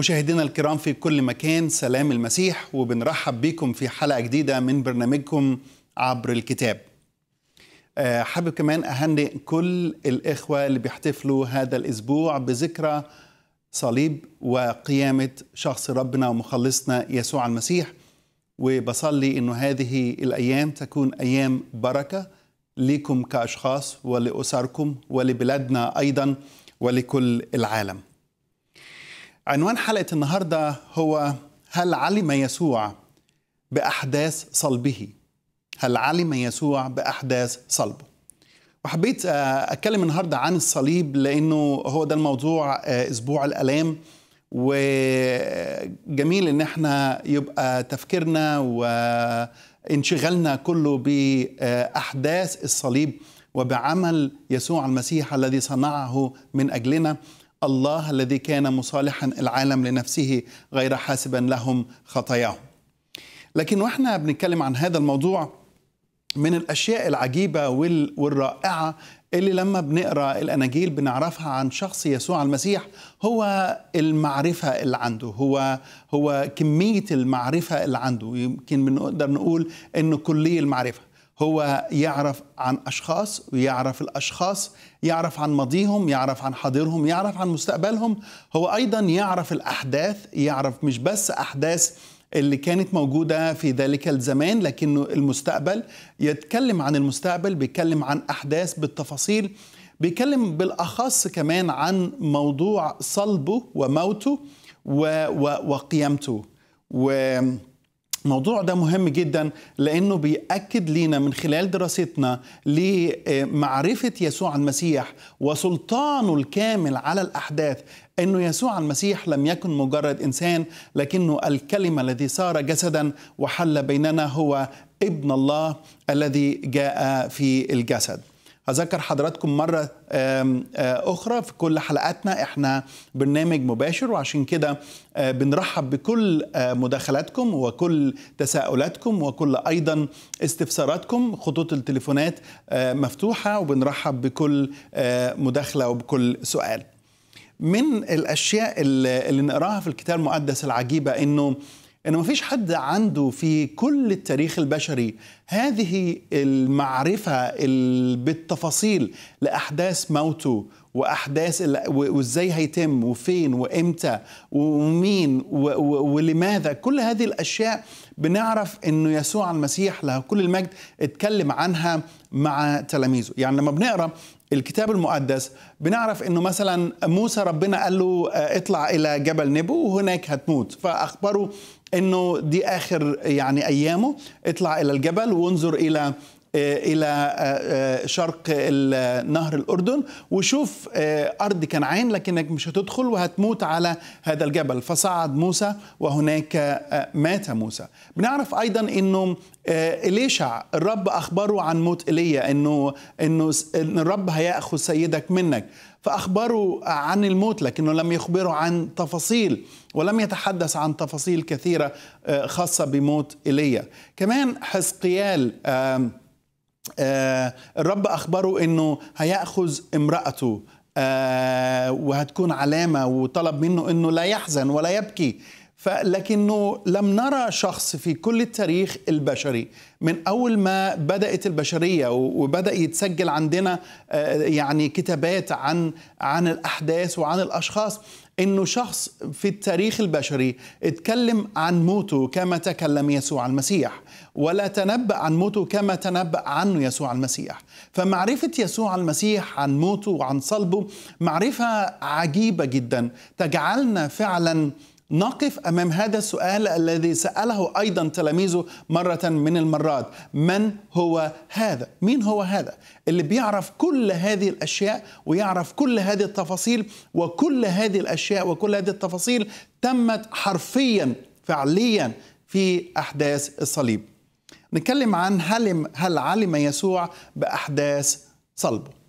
مشاهدينا الكرام في كل مكان سلام المسيح وبنرحب بكم في حلقه جديده من برنامجكم عبر الكتاب. آه، حابب كمان اهنئ كل الاخوه اللي بيحتفلوا هذا الاسبوع بذكرى صليب وقيامه شخص ربنا ومخلصنا يسوع المسيح وبصلي انه هذه الايام تكون ايام بركه ليكم كاشخاص ولاسركم ولبلادنا ايضا ولكل العالم. عنوان حلقة النهاردة هو هل علم يسوع بأحداث صلبه؟ هل علم يسوع بأحداث صلبه؟ وحبيت آه، أتكلم النهاردة عن الصليب لأنه هو ده الموضوع آه، أسبوع الآلام وجميل إن احنا يبقى تفكيرنا وانشغالنا كله بأحداث الصليب وبعمل يسوع المسيح الذي صنعه من أجلنا الله الذي كان مصالحا العالم لنفسه غير حاسبا لهم خطاياهم لكن واحنا بنتكلم عن هذا الموضوع من الاشياء العجيبه والرائعه اللي لما بنقرا الاناجيل بنعرفها عن شخص يسوع المسيح هو المعرفه اللي عنده هو هو كميه المعرفه اللي عنده يمكن بنقدر نقول انه كلي المعرفه هو يعرف عن اشخاص ويعرف الاشخاص يعرف عن ماضيهم يعرف عن حاضرهم يعرف عن مستقبلهم هو ايضا يعرف الاحداث يعرف مش بس احداث اللي كانت موجوده في ذلك الزمان لكنه المستقبل يتكلم عن المستقبل بيتكلم عن احداث بالتفاصيل بيتكلم بالاخص كمان عن موضوع صلبه وموته و و وقيامته و الموضوع ده مهم جدا لانه بياكد لينا من خلال دراستنا لمعرفه يسوع المسيح وسلطانه الكامل على الاحداث انه يسوع المسيح لم يكن مجرد انسان لكنه الكلمه الذي صار جسدا وحل بيننا هو ابن الله الذي جاء في الجسد اذكر حضراتكم مره آه، اخرى في كل حلقاتنا احنا برنامج مباشر وعشان كده آه، بنرحب بكل آه، مداخلاتكم وكل تساؤلاتكم وكل ايضا استفساراتكم خطوط التليفونات مفتوحه وبنرحب بكل مداخله وبكل سؤال من الاشياء اللي نقراها في الكتاب المقدس العجيبه انه انه ما فيش حد عنده في كل التاريخ البشري هذه المعرفه بالتفاصيل لاحداث موته واحداث وازاي هيتم وفين وامتى ومين ولماذا كل هذه الاشياء بنعرف انه يسوع المسيح له كل المجد اتكلم عنها مع تلاميذه يعني لما بنقرا الكتاب المقدس بنعرف انه مثلا موسى ربنا قال له آه، اطلع الى جبل نبو وهناك هتموت فاخبره انه دي اخر يعني ايامه اطلع الى الجبل وانظر الى آه، الى آه، آه، شرق نهر الاردن وشوف ارض كنعان لكنك مش هتدخل وهتموت على هذا الجبل فصعد موسى وهناك مات موسى بنعرف ايضا انه إليشع الرب أخبره عن موت إيليا إنه إنه إن الرب هيأخذ سيدك منك فأخبره عن الموت لكنه لم يخبره عن تفاصيل ولم يتحدث عن تفاصيل كثيرة خاصة بموت إيليا كمان حزقيال آه، الرب أخبره أنه هيأخذ امرأته آه، وهتكون علامة وطلب منه أنه لا يحزن ولا يبكي لكنه لم نرى شخص في كل التاريخ البشري من اول ما بدات البشريه وبدا يتسجل عندنا آه، يعني كتابات عن عن الاحداث وعن الاشخاص انه شخص في التاريخ البشري اتكلم عن موته كما تكلم يسوع المسيح ولا تنبأ عن موته كما تنبأ عنه يسوع المسيح فمعرفة يسوع المسيح عن موته وعن صلبه معرفة عجيبة جدا تجعلنا فعلا نقف امام هذا السؤال الذي ساله ايضا تلاميذه مره من المرات من هو هذا مين هو هذا اللي بيعرف كل هذه الاشياء ويعرف كل هذه التفاصيل وكل هذه الاشياء وكل هذه التفاصيل تمت حرفيا فعليا في احداث الصليب نتكلم عن هل هل علم يسوع باحداث صلبه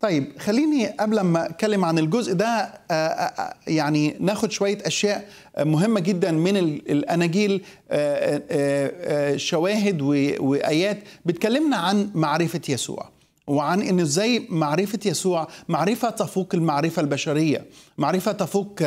طيب خليني قبل ما اتكلم عن الجزء ده آه، آه، آه، يعني ناخد شويه اشياء مهمه جدا من الاناجيل شواهد وايات بتكلمنا عن معرفه يسوع وعن انه ازاي معرفه يسوع معرفه تفوق المعرفه البشريه، معرفه تفوق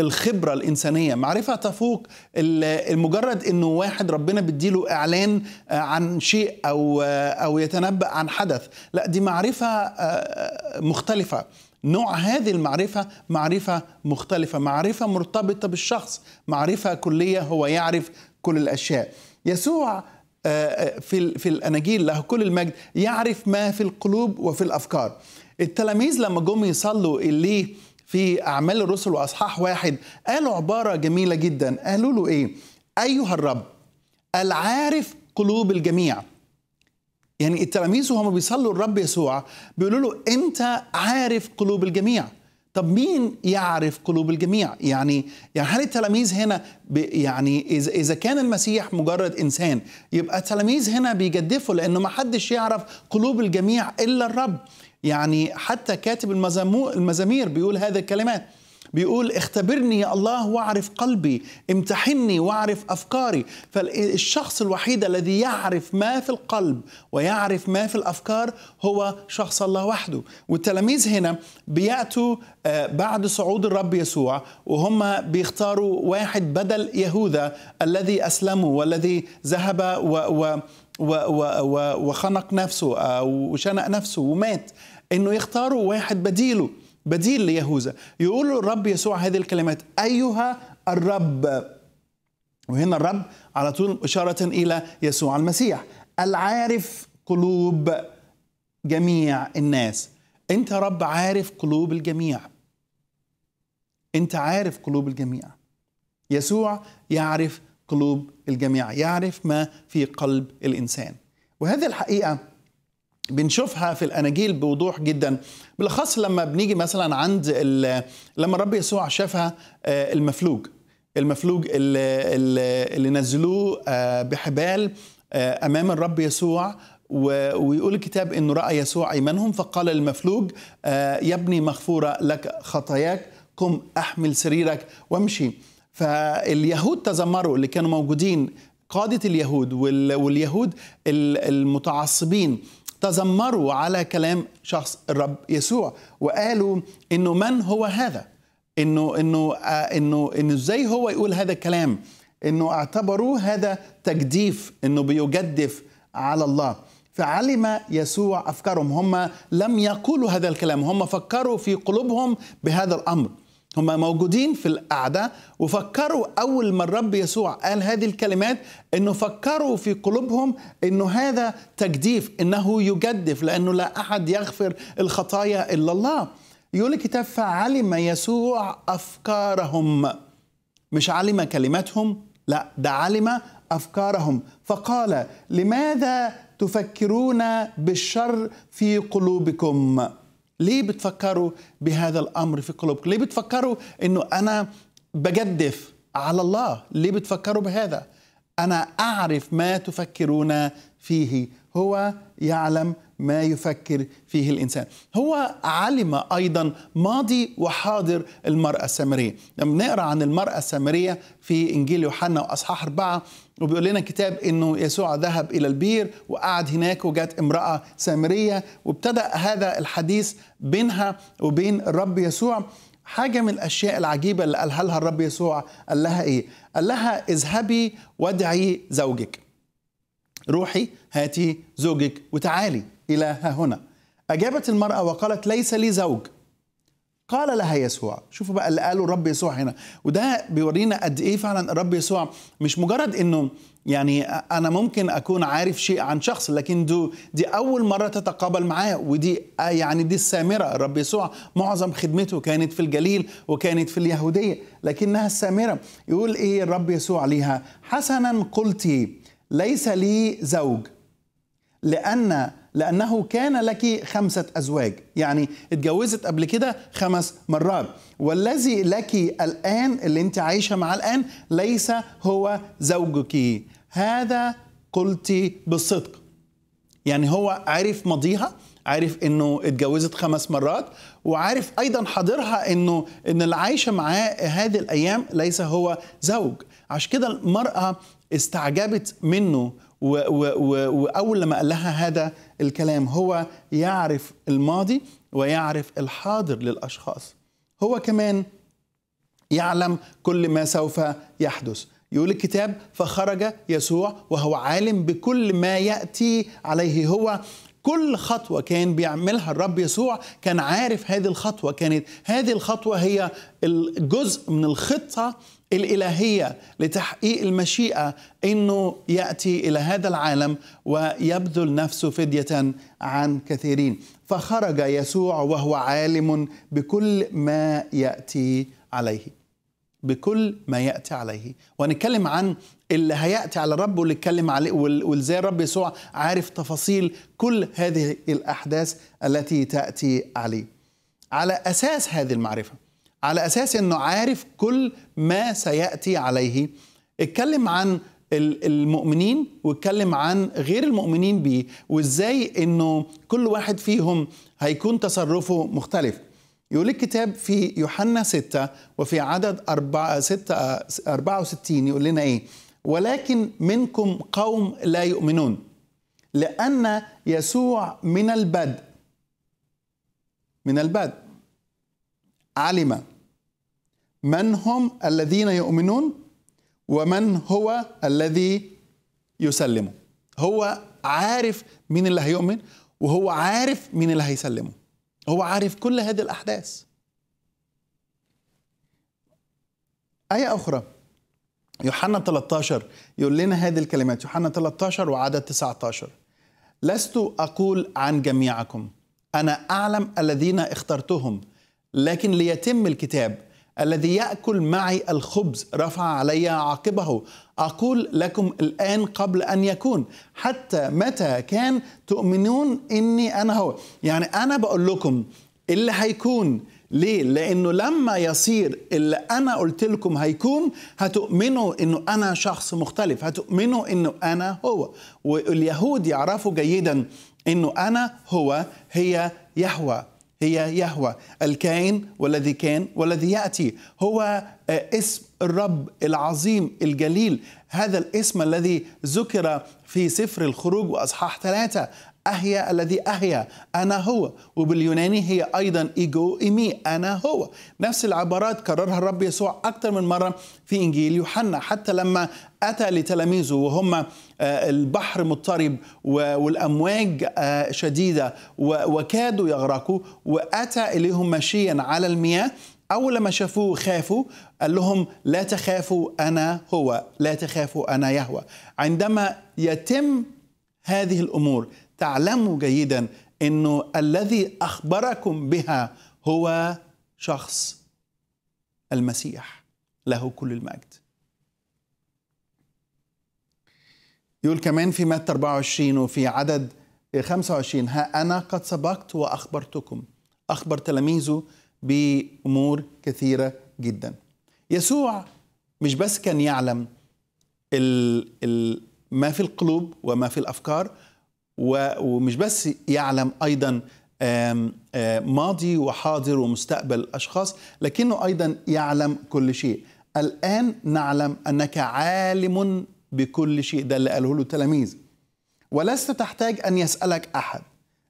الخبره الانسانيه، معرفه تفوق المجرد انه واحد ربنا بيديله اعلان عن شيء او او يتنبأ عن حدث، لا دي معرفه آه، مختلفه، نوع هذه المعرفة معرفة مختلفة معرفة مرتبطة بالشخص معرفة كلية هو يعرف كل الأشياء يسوع آه، آه، في في الاناجيل له كل المجد يعرف ما في القلوب وفي الافكار التلاميذ لما جم يصلوا اللي في اعمال الرسل واصحاح واحد قالوا عباره جميله جدا قالوا له ايه ايها الرب العارف قلوب الجميع يعني التلاميذ وهم بيصلوا الرب يسوع بيقولوا له انت عارف قلوب الجميع طب مين يعرف قلوب الجميع يعني يعني هل التلاميذ هنا يعني اذا اذا كان المسيح مجرد انسان يبقى التلاميذ هنا بيجدفوا لانه ما حدش يعرف قلوب الجميع الا الرب يعني حتى كاتب المزامير بيقول هذه الكلمات بيقول اختبرني يا الله واعرف قلبي امتحني واعرف افكاري فالشخص الوحيد الذي يعرف ما في القلب ويعرف ما في الافكار هو شخص الله وحده والتلاميذ هنا بياتوا آه، بعد صعود الرب يسوع وهم بيختاروا واحد بدل يهوذا الذي اسلمه والذي ذهب و, و و و وخنق نفسه آه، وشنق نفسه ومات انه يختاروا واحد بديله بديل ليهوذا يقول الرب يسوع هذه الكلمات أيها الرب وهنا الرب على طول إشارة إلى يسوع المسيح العارف قلوب جميع الناس أنت رب عارف قلوب الجميع أنت عارف قلوب الجميع يسوع يعرف قلوب الجميع يعرف ما في قلب الإنسان وهذه الحقيقة بنشوفها في الاناجيل بوضوح جدا بالاخص لما بنيجي مثلا عند لما الرب يسوع شافها آه، المفلوج المفلوج اللي, اللي نزلوه آه، بحبال آه، امام الرب يسوع ويقول الكتاب انه راى يسوع ايمانهم فقال للمفلوج يا ابني مغفوره لك خطاياك قم احمل سريرك وامشي فاليهود تذمروا اللي كانوا موجودين قاده اليهود واليهود المتعصبين تذمروا على كلام شخص الرب يسوع وقالوا انه من هو هذا انه انه آه، انه انه ازاي هو يقول هذا الكلام انه اعتبروه هذا تجديف انه بيجدف على الله فعلم يسوع افكارهم هم لم يقولوا هذا الكلام هم فكروا في قلوبهم بهذا الامر هم موجودين في القعدة وفكروا أول ما الرب يسوع قال هذه الكلمات أنه فكروا في قلوبهم أنه هذا تجديف أنه يجدف لأنه لا أحد يغفر الخطايا إلا الله يقول الكتاب فعلم يسوع أفكارهم مش علم كلماتهم لا ده علم أفكارهم فقال لماذا تفكرون بالشر في قلوبكم؟ ليه بتفكروا بهذا الامر في قلوبكم ليه بتفكروا انه انا بجدف على الله ليه بتفكروا بهذا انا اعرف ما تفكرون فيه هو يعلم ما يفكر فيه الانسان هو علم ايضا ماضي وحاضر المراه السامريه لما نقرا عن المراه السامريه في انجيل يوحنا واصحاح اربعه وبيقول لنا كتاب انه يسوع ذهب الى البير وقعد هناك وجات امراه سامريه وابتدا هذا الحديث بينها وبين الرب يسوع حاجة من الأشياء العجيبة اللي قالها لها الرب يسوع قال لها إيه؟ قال لها اذهبي وادعي زوجك روحي هاتي زوجك وتعالي إلى ها هنا أجابت المرأة وقالت ليس لي زوج قال لها يسوع شوفوا بقى اللي قاله الرب يسوع هنا وده بيورينا قد ايه فعلا الرب يسوع مش مجرد انه يعني انا ممكن اكون عارف شيء عن شخص لكن دو دي اول مره تتقابل معاه ودي آه يعني دي السامره الرب يسوع معظم خدمته كانت في الجليل وكانت في اليهوديه لكنها السامره يقول ايه الرب يسوع ليها حسنا قلت ليس لي زوج لان لأنه كان لك خمسة أزواج يعني اتجوزت قبل كده خمس مرات والذي لك الآن اللي أنت عايشة معاه الآن ليس هو زوجك هذا قلت بالصدق يعني هو عرف ماضيها عارف انه اتجوزت خمس مرات وعارف ايضا حاضرها انه ان اللي عايشه معاه هذه الايام ليس هو زوج عشان كده المراه استعجبت منه واول لما قال لها هذا الكلام هو يعرف الماضي ويعرف الحاضر للاشخاص هو كمان يعلم كل ما سوف يحدث يقول الكتاب فخرج يسوع وهو عالم بكل ما ياتي عليه هو كل خطوة كان بيعملها الرب يسوع كان عارف هذه الخطوة كانت هذه الخطوة هي الجزء من الخطة الالهيه لتحقيق المشيئه انه ياتي الى هذا العالم ويبذل نفسه فديه عن كثيرين فخرج يسوع وهو عالم بكل ما ياتي عليه بكل ما ياتي عليه ونتكلم عن اللي هياتي على الرب واللي اتكلم عليه وازاي الرب يسوع عارف تفاصيل كل هذه الاحداث التي تاتي عليه على اساس هذه المعرفه على اساس انه عارف كل ما سياتي عليه اتكلم عن المؤمنين واتكلم عن غير المؤمنين بيه وازاي انه كل واحد فيهم هيكون تصرفه مختلف يقول الكتاب في يوحنا 6 وفي عدد 4 6 64 يقول لنا ايه ولكن منكم قوم لا يؤمنون لأن يسوع من البدء من البدء علم من هم الذين يؤمنون ومن هو الذي يسلمه هو عارف مين اللي هيؤمن وهو عارف مين اللي هيسلمه هو عارف كل هذه الأحداث آية أخرى يوحنا 13 يقول لنا هذه الكلمات يوحنا 13 وعدد 19 لست أقول عن جميعكم أنا أعلم الذين اخترتهم لكن ليتم الكتاب الذي يأكل معي الخبز رفع علي عاقبه أقول لكم الآن قبل أن يكون حتى متى كان تؤمنون إني أنا هو يعني أنا بقول لكم اللي هيكون ليه؟ لأنه لما يصير اللي أنا قلت لكم هيكون هتؤمنوا إنه أنا شخص مختلف، هتؤمنوا إنه أنا هو، واليهود يعرفوا جيدا إنه أنا هو هي يهوى، هي يهوى الكائن والذي كان والذي ياتي هو آه، اسم الرب العظيم الجليل هذا الاسم الذي ذكر في سفر الخروج واصحاح ثلاثه أهيا الذي أهيا أنا هو وباليوناني هي أيضا إيجو إيمي أنا هو نفس العبارات كررها الرب يسوع أكثر من مرة في إنجيل يوحنا حتى لما أتى لتلاميذه وهم آه، البحر مضطرب والأمواج آه، شديدة وكادوا يغرقوا وأتى إليهم ماشيا على المياه أول لما شافوه خافوا قال لهم لا تخافوا أنا هو لا تخافوا أنا يهوى عندما يتم هذه الأمور تعلموا جيدا انه الذي اخبركم بها هو شخص المسيح له كل المجد يقول كمان في متى 24 وفي عدد 25 ها أنا قد سبقت وأخبرتكم أخبر تلاميذه بأمور كثيرة جدا يسوع مش بس كان يعلم ما في القلوب وما في الأفكار ومش بس يعلم ايضا ماضي وحاضر ومستقبل الاشخاص لكنه ايضا يعلم كل شيء الان نعلم انك عالم بكل شيء ده اللي قاله له التلاميذ ولست تحتاج ان يسالك احد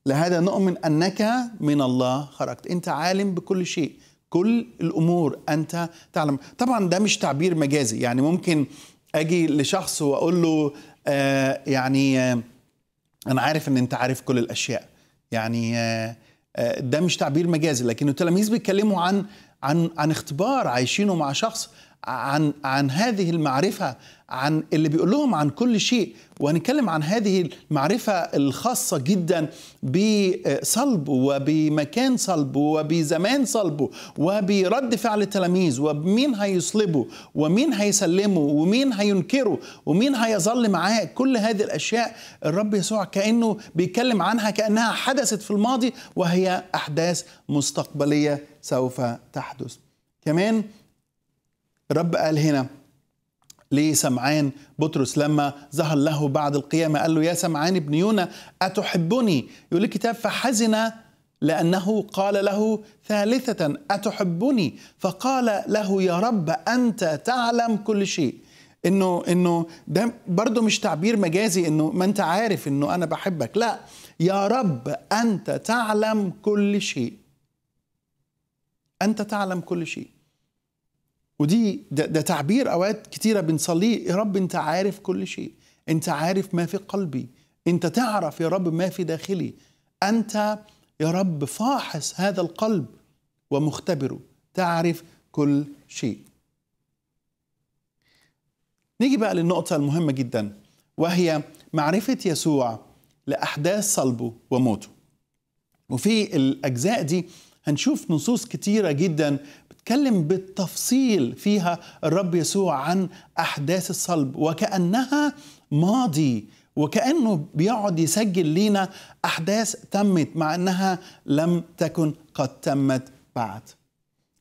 لهذا نؤمن انك من الله خرجت انت عالم بكل شيء كل الامور انت تعلم طبعا ده مش تعبير مجازي يعني ممكن اجي لشخص واقول له آه يعني آه انا عارف ان انت عارف كل الاشياء يعني آه، آه، ده مش تعبير مجازي لكن التلاميذ بيتكلموا عن عن عن اختبار عايشينه مع شخص عن عن هذه المعرفه عن اللي بيقول لهم عن كل شيء وهنتكلم عن هذه المعرفه الخاصه جدا بصلب وبمكان صلبه وبزمان صلبه وبرد فعل التلاميذ ومين هيصلبه ومين هيسلمه ومين هينكره ومين هيظل معاه كل هذه الاشياء الرب يسوع كانه بيتكلم عنها كانها حدثت في الماضي وهي احداث مستقبليه سوف تحدث كمان الرب قال هنا لسمعان بطرس لما ظهر له بعد القيامة قال له يا سمعان ابن يونا أتحبني يقول الكتاب فحزن لأنه قال له ثالثة أتحبني فقال له يا رب أنت تعلم كل شيء انه انه ده برضه مش تعبير مجازي انه ما انت عارف انه انا بحبك لا يا رب انت تعلم كل شيء انت تعلم كل شيء ودي ده, ده تعبير اوقات كتيره بنصليه يا رب انت عارف كل شيء انت عارف ما في قلبي انت تعرف يا رب ما في داخلي انت يا رب فاحص هذا القلب ومختبره تعرف كل شيء نيجي بقى للنقطه المهمه جدا وهي معرفه يسوع لاحداث صلبه وموته وفي الاجزاء دي هنشوف نصوص كتيره جدا تكلم بالتفصيل فيها الرب يسوع عن احداث الصلب وكانها ماضي وكانه بيقعد يسجل لينا احداث تمت مع انها لم تكن قد تمت بعد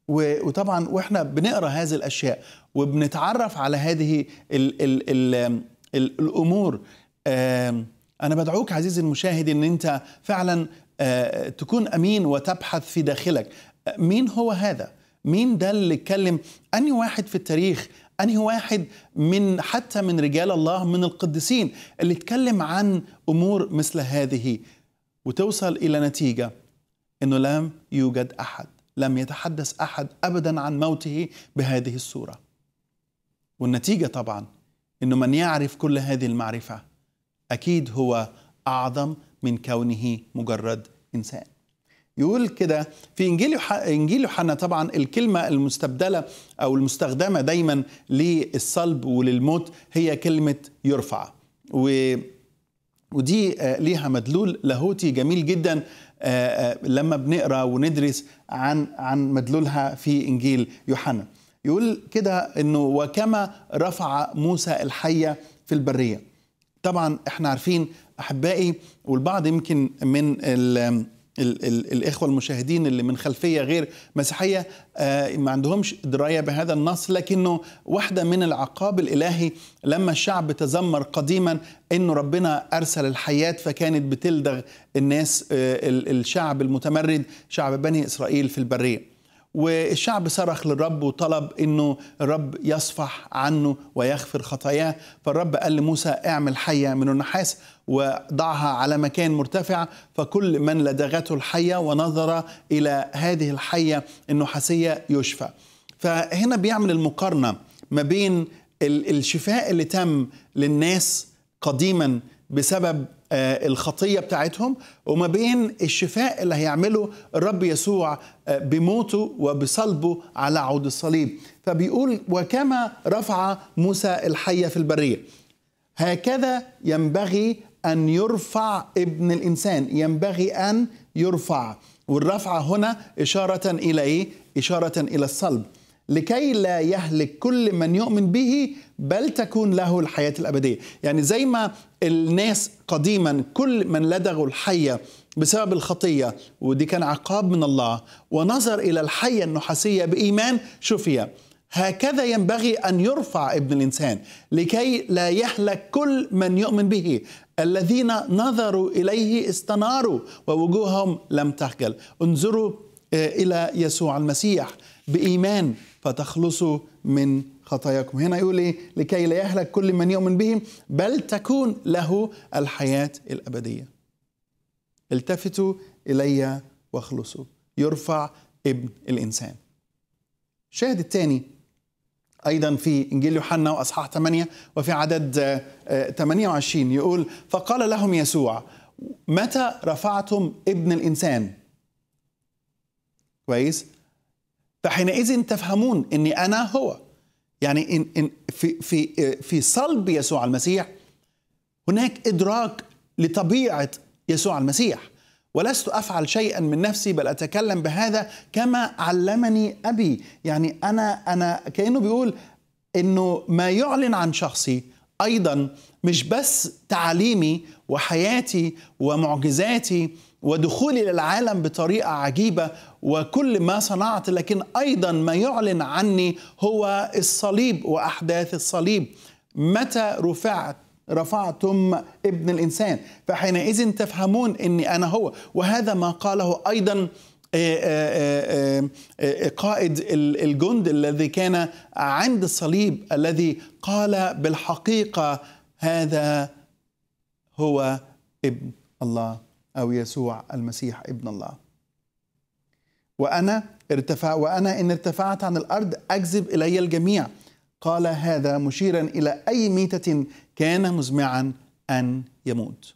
وطبعا واحنا بنقرا هذه الاشياء وبنتعرف على هذه الـ الـ الـ الـ الامور انا بدعوك عزيزي المشاهد ان انت فعلا آه، تكون امين وتبحث في داخلك مين هو هذا مين ده اللي اتكلم أنهي واحد في التاريخ أنهي واحد من حتى من رجال الله من القديسين اللي اتكلم عن أمور مثل هذه وتوصل إلى نتيجة أنه لم يوجد أحد لم يتحدث أحد أبدا عن موته بهذه الصورة والنتيجة طبعا أنه من يعرف كل هذه المعرفة أكيد هو أعظم من كونه مجرد إنسان يقول كده في انجيل انجيل يوحنا طبعا الكلمه المستبدله او المستخدمه دايما للصلب وللموت هي كلمه يرفع و ودي آه، ليها مدلول لاهوتي جميل جدا آه، آه، لما بنقرا وندرس عن عن مدلولها في انجيل يوحنا يقول كده انه وكما رفع موسى الحيه في البريه طبعا احنا عارفين احبائي والبعض يمكن من ال ال الإخوة المشاهدين اللي من خلفية غير مسيحية آه ما عندهمش دراية بهذا النص لكنه واحدة من العقاب الإلهي لما الشعب تذمر قديما أنه ربنا أرسل الحياة فكانت بتلدغ الناس آه الشعب المتمرد شعب بني إسرائيل في البرية والشعب صرخ للرب وطلب انه الرب يصفح عنه ويغفر خطاياه فالرب قال لموسى اعمل حيه من النحاس وضعها على مكان مرتفع فكل من لدغته الحية ونظر إلى هذه الحية النحاسية يشفى فهنا بيعمل المقارنة ما بين الشفاء اللي تم للناس قديما بسبب آه، الخطيه بتاعتهم وما بين الشفاء اللي هيعمله الرب يسوع آه، بموته وبصلبه على عود الصليب فبيقول وكما رفع موسى الحيه في البريه هكذا ينبغي أن يرفع ابن الإنسان ينبغي أن يرفع والرفع هنا إشارة إلى إيه؟ إشارة إلى الصلب لكي لا يهلك كل من يؤمن به بل تكون له الحياة الأبدية يعني زي ما الناس قديما كل من لدغوا الحية بسبب الخطية ودي كان عقاب من الله ونظر إلى الحية النحاسية بإيمان شفي هكذا ينبغي أن يرفع ابن الإنسان لكي لا يهلك كل من يؤمن به الذين نظروا إليه استناروا ووجوههم لم تخجل انظروا آه، إلى يسوع المسيح بإيمان فتخلصوا من خطاياكم هنا يقول إيه لكي لا يهلك كل من يؤمن به بل تكون له الحياة الأبدية التفتوا إلي واخلصوا يرفع ابن الإنسان الشاهد الثاني أيضا في إنجيل يوحنا وأصحاح 8 وفي عدد 28 آه، آه، يقول فقال لهم يسوع متى رفعتم ابن الإنسان كويس فحينئذ تفهمون أني أنا هو يعني إن إن في في آه، في صلب يسوع المسيح هناك إدراك لطبيعة يسوع المسيح ولست افعل شيئا من نفسي بل اتكلم بهذا كما علمني ابي يعني انا انا كانه بيقول انه ما يعلن عن شخصي ايضا مش بس تعليمي وحياتي ومعجزاتي ودخولي للعالم بطريقه عجيبه وكل ما صنعت لكن ايضا ما يعلن عني هو الصليب واحداث الصليب متى رفعت رفعتم ابن الانسان فحينئذ تفهمون اني انا هو وهذا ما قاله ايضا آه، آه، آه، قائد الجند الذي كان عند الصليب الذي قال بالحقيقه هذا هو ابن الله او يسوع المسيح ابن الله وانا ارتفع وانا ان ارتفعت عن الارض اجذب الي الجميع قال هذا مشيرا إلى أي ميتة كان مزمعا أن يموت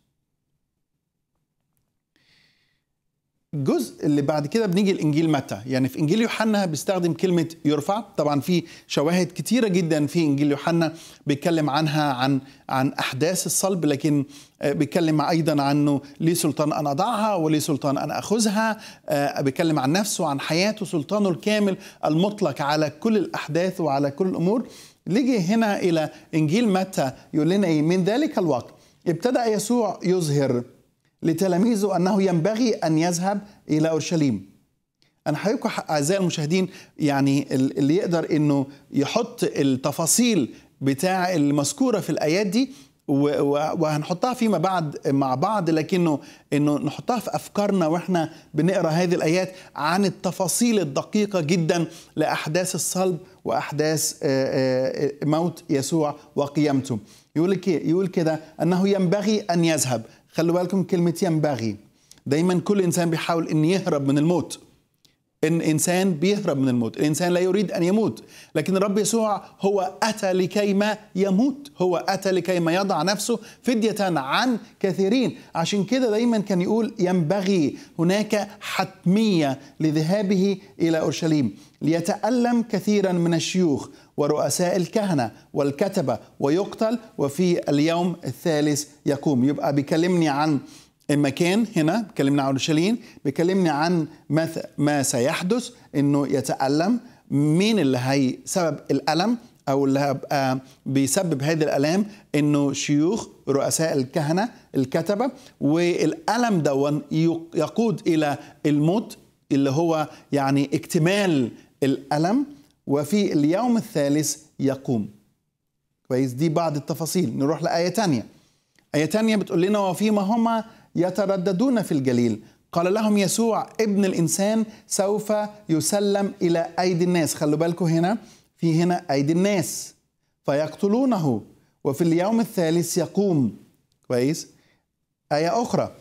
الجزء اللي بعد كده بنيجي لانجيل متى يعني في انجيل يوحنا بيستخدم كلمه يرفع طبعا في شواهد كتيره جدا في انجيل يوحنا بيتكلم عنها عن عن احداث الصلب لكن آه، بيتكلم ايضا عنه ليه سلطان ان اضعها وليه سلطان ان اخذها آه، بيتكلم عن نفسه عن حياته سلطانه الكامل المطلق على كل الاحداث وعلى كل الامور نيجي هنا الى انجيل متى يقول لنا ايه من ذلك الوقت ابتدأ يسوع يظهر لتلاميذه أنه ينبغي أن يذهب إلى أورشليم أنا حقيقة أعزائي المشاهدين يعني اللي يقدر أنه يحط التفاصيل بتاع المذكورة في الآيات دي وهنحطها فيما بعد مع بعض لكنه انه نحطها في افكارنا واحنا بنقرا هذه الايات عن التفاصيل الدقيقه جدا لاحداث الصلب واحداث آه، آه، موت يسوع وقيامته يقول يقول كده انه ينبغي ان يذهب خلوا بالكم كلمة ينبغي دايما كل إنسان بيحاول أن يهرب من الموت إن إنسان بيهرب من الموت الإنسان لا يريد أن يموت لكن الرب يسوع هو أتى لكي ما يموت هو أتى لكي ما يضع نفسه فدية عن كثيرين عشان كده دايما كان يقول ينبغي هناك حتمية لذهابه إلى أورشليم ليتألم كثيرا من الشيوخ ورؤساء الكهنة والكتبة ويقتل وفي اليوم الثالث يقوم يبقى بيكلمني عن المكان هنا بيكلمني عن اورشليم بيكلمني عن ما, ما سيحدث انه يتألم مين اللي هي سبب الألم او اللي هبقى آه، بيسبب هذه الالام انه شيوخ رؤساء الكهنه الكتبه والالم دون يقود الى الموت اللي هو يعني اكتمال الالم وفي اليوم الثالث يقوم كويس دي بعض التفاصيل نروح لآية تانية آية تانية بتقول لنا وفيما هما يترددون في الجليل قال لهم يسوع ابن الإنسان سوف يسلم إلى أيدي الناس خلوا بالكم هنا في هنا أيدي الناس فيقتلونه وفي اليوم الثالث يقوم كويس آية أخرى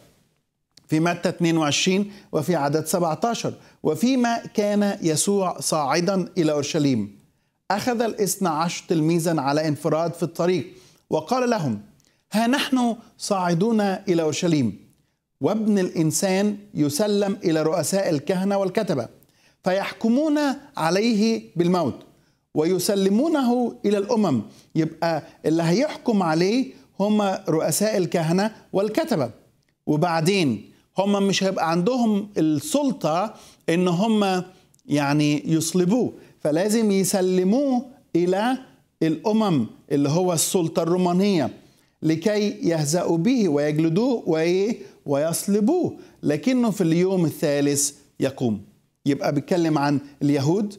في متى 22 وفي عدد 17 وفيما كان يسوع صاعدا إلى أورشليم أخذ الاثنى عشر تلميذا على انفراد في الطريق وقال لهم ها نحن صاعدون إلى أورشليم وابن الإنسان يسلم إلى رؤساء الكهنة والكتبة فيحكمون عليه بالموت ويسلمونه إلى الأمم يبقى اللي هيحكم عليه هم رؤساء الكهنة والكتبة وبعدين هم مش هيبقى عندهم السلطة إن هم يعني يصلبوه فلازم يسلموه إلى الأمم اللي هو السلطة الرومانية لكي يهزأوا به ويجلدوه وإيه ويصلبوه لكنه في اليوم الثالث يقوم يبقى بيتكلم عن اليهود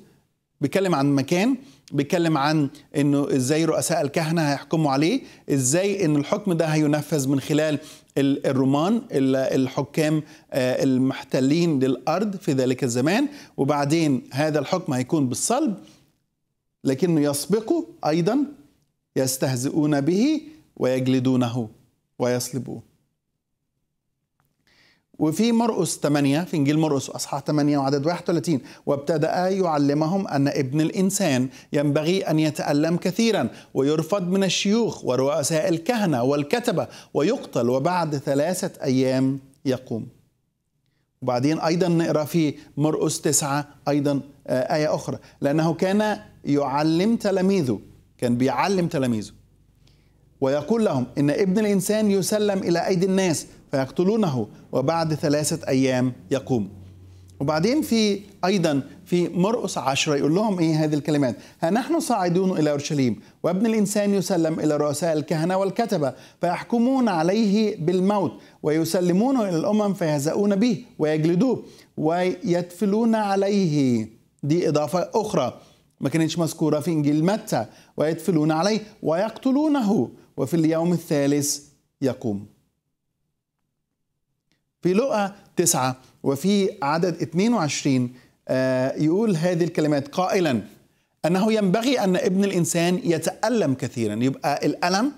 بيتكلم عن مكان بيتكلم عن انه ازاي رؤساء الكهنه هيحكموا عليه ازاي ان الحكم ده هينفذ من خلال الرومان الحكام آه، المحتلين للأرض في ذلك الزمان وبعدين هذا الحكم هيكون بالصلب لكنه يسبقه أيضا يستهزئون به ويجلدونه ويصلبوه وفي مرقس 8 في انجيل مرقس اصحاح 8 وعدد 31 وابتدا يعلمهم ان ابن الانسان ينبغي ان يتالم كثيرا ويرفض من الشيوخ ورؤساء الكهنه والكتبه ويقتل وبعد ثلاثه ايام يقوم. وبعدين ايضا نقرا في مرقس 9 ايضا آه، ايه اخرى لانه كان يعلم تلاميذه كان بيعلم تلاميذه ويقول لهم ان ابن الانسان يسلم الى ايدي الناس فيقتلونه وبعد ثلاثة أيام يقوم وبعدين في أيضا في مرقس عشرة يقول لهم إيه هذه الكلمات ها نحن صاعدون إلى أورشليم وابن الإنسان يسلم إلى رؤساء الكهنة والكتبة فيحكمون عليه بالموت ويسلمونه إلى الأمم فيهزؤون به ويجلدوه ويتفلون عليه دي إضافة أخرى ما كانتش مذكورة في إنجيل متى ويتفلون عليه ويقتلونه وفي اليوم الثالث يقوم في لقا تسعة وفي عدد 22 آه، يقول هذه الكلمات قائلا أنه ينبغي أن ابن الإنسان يتألم كثيرا يبقى الألم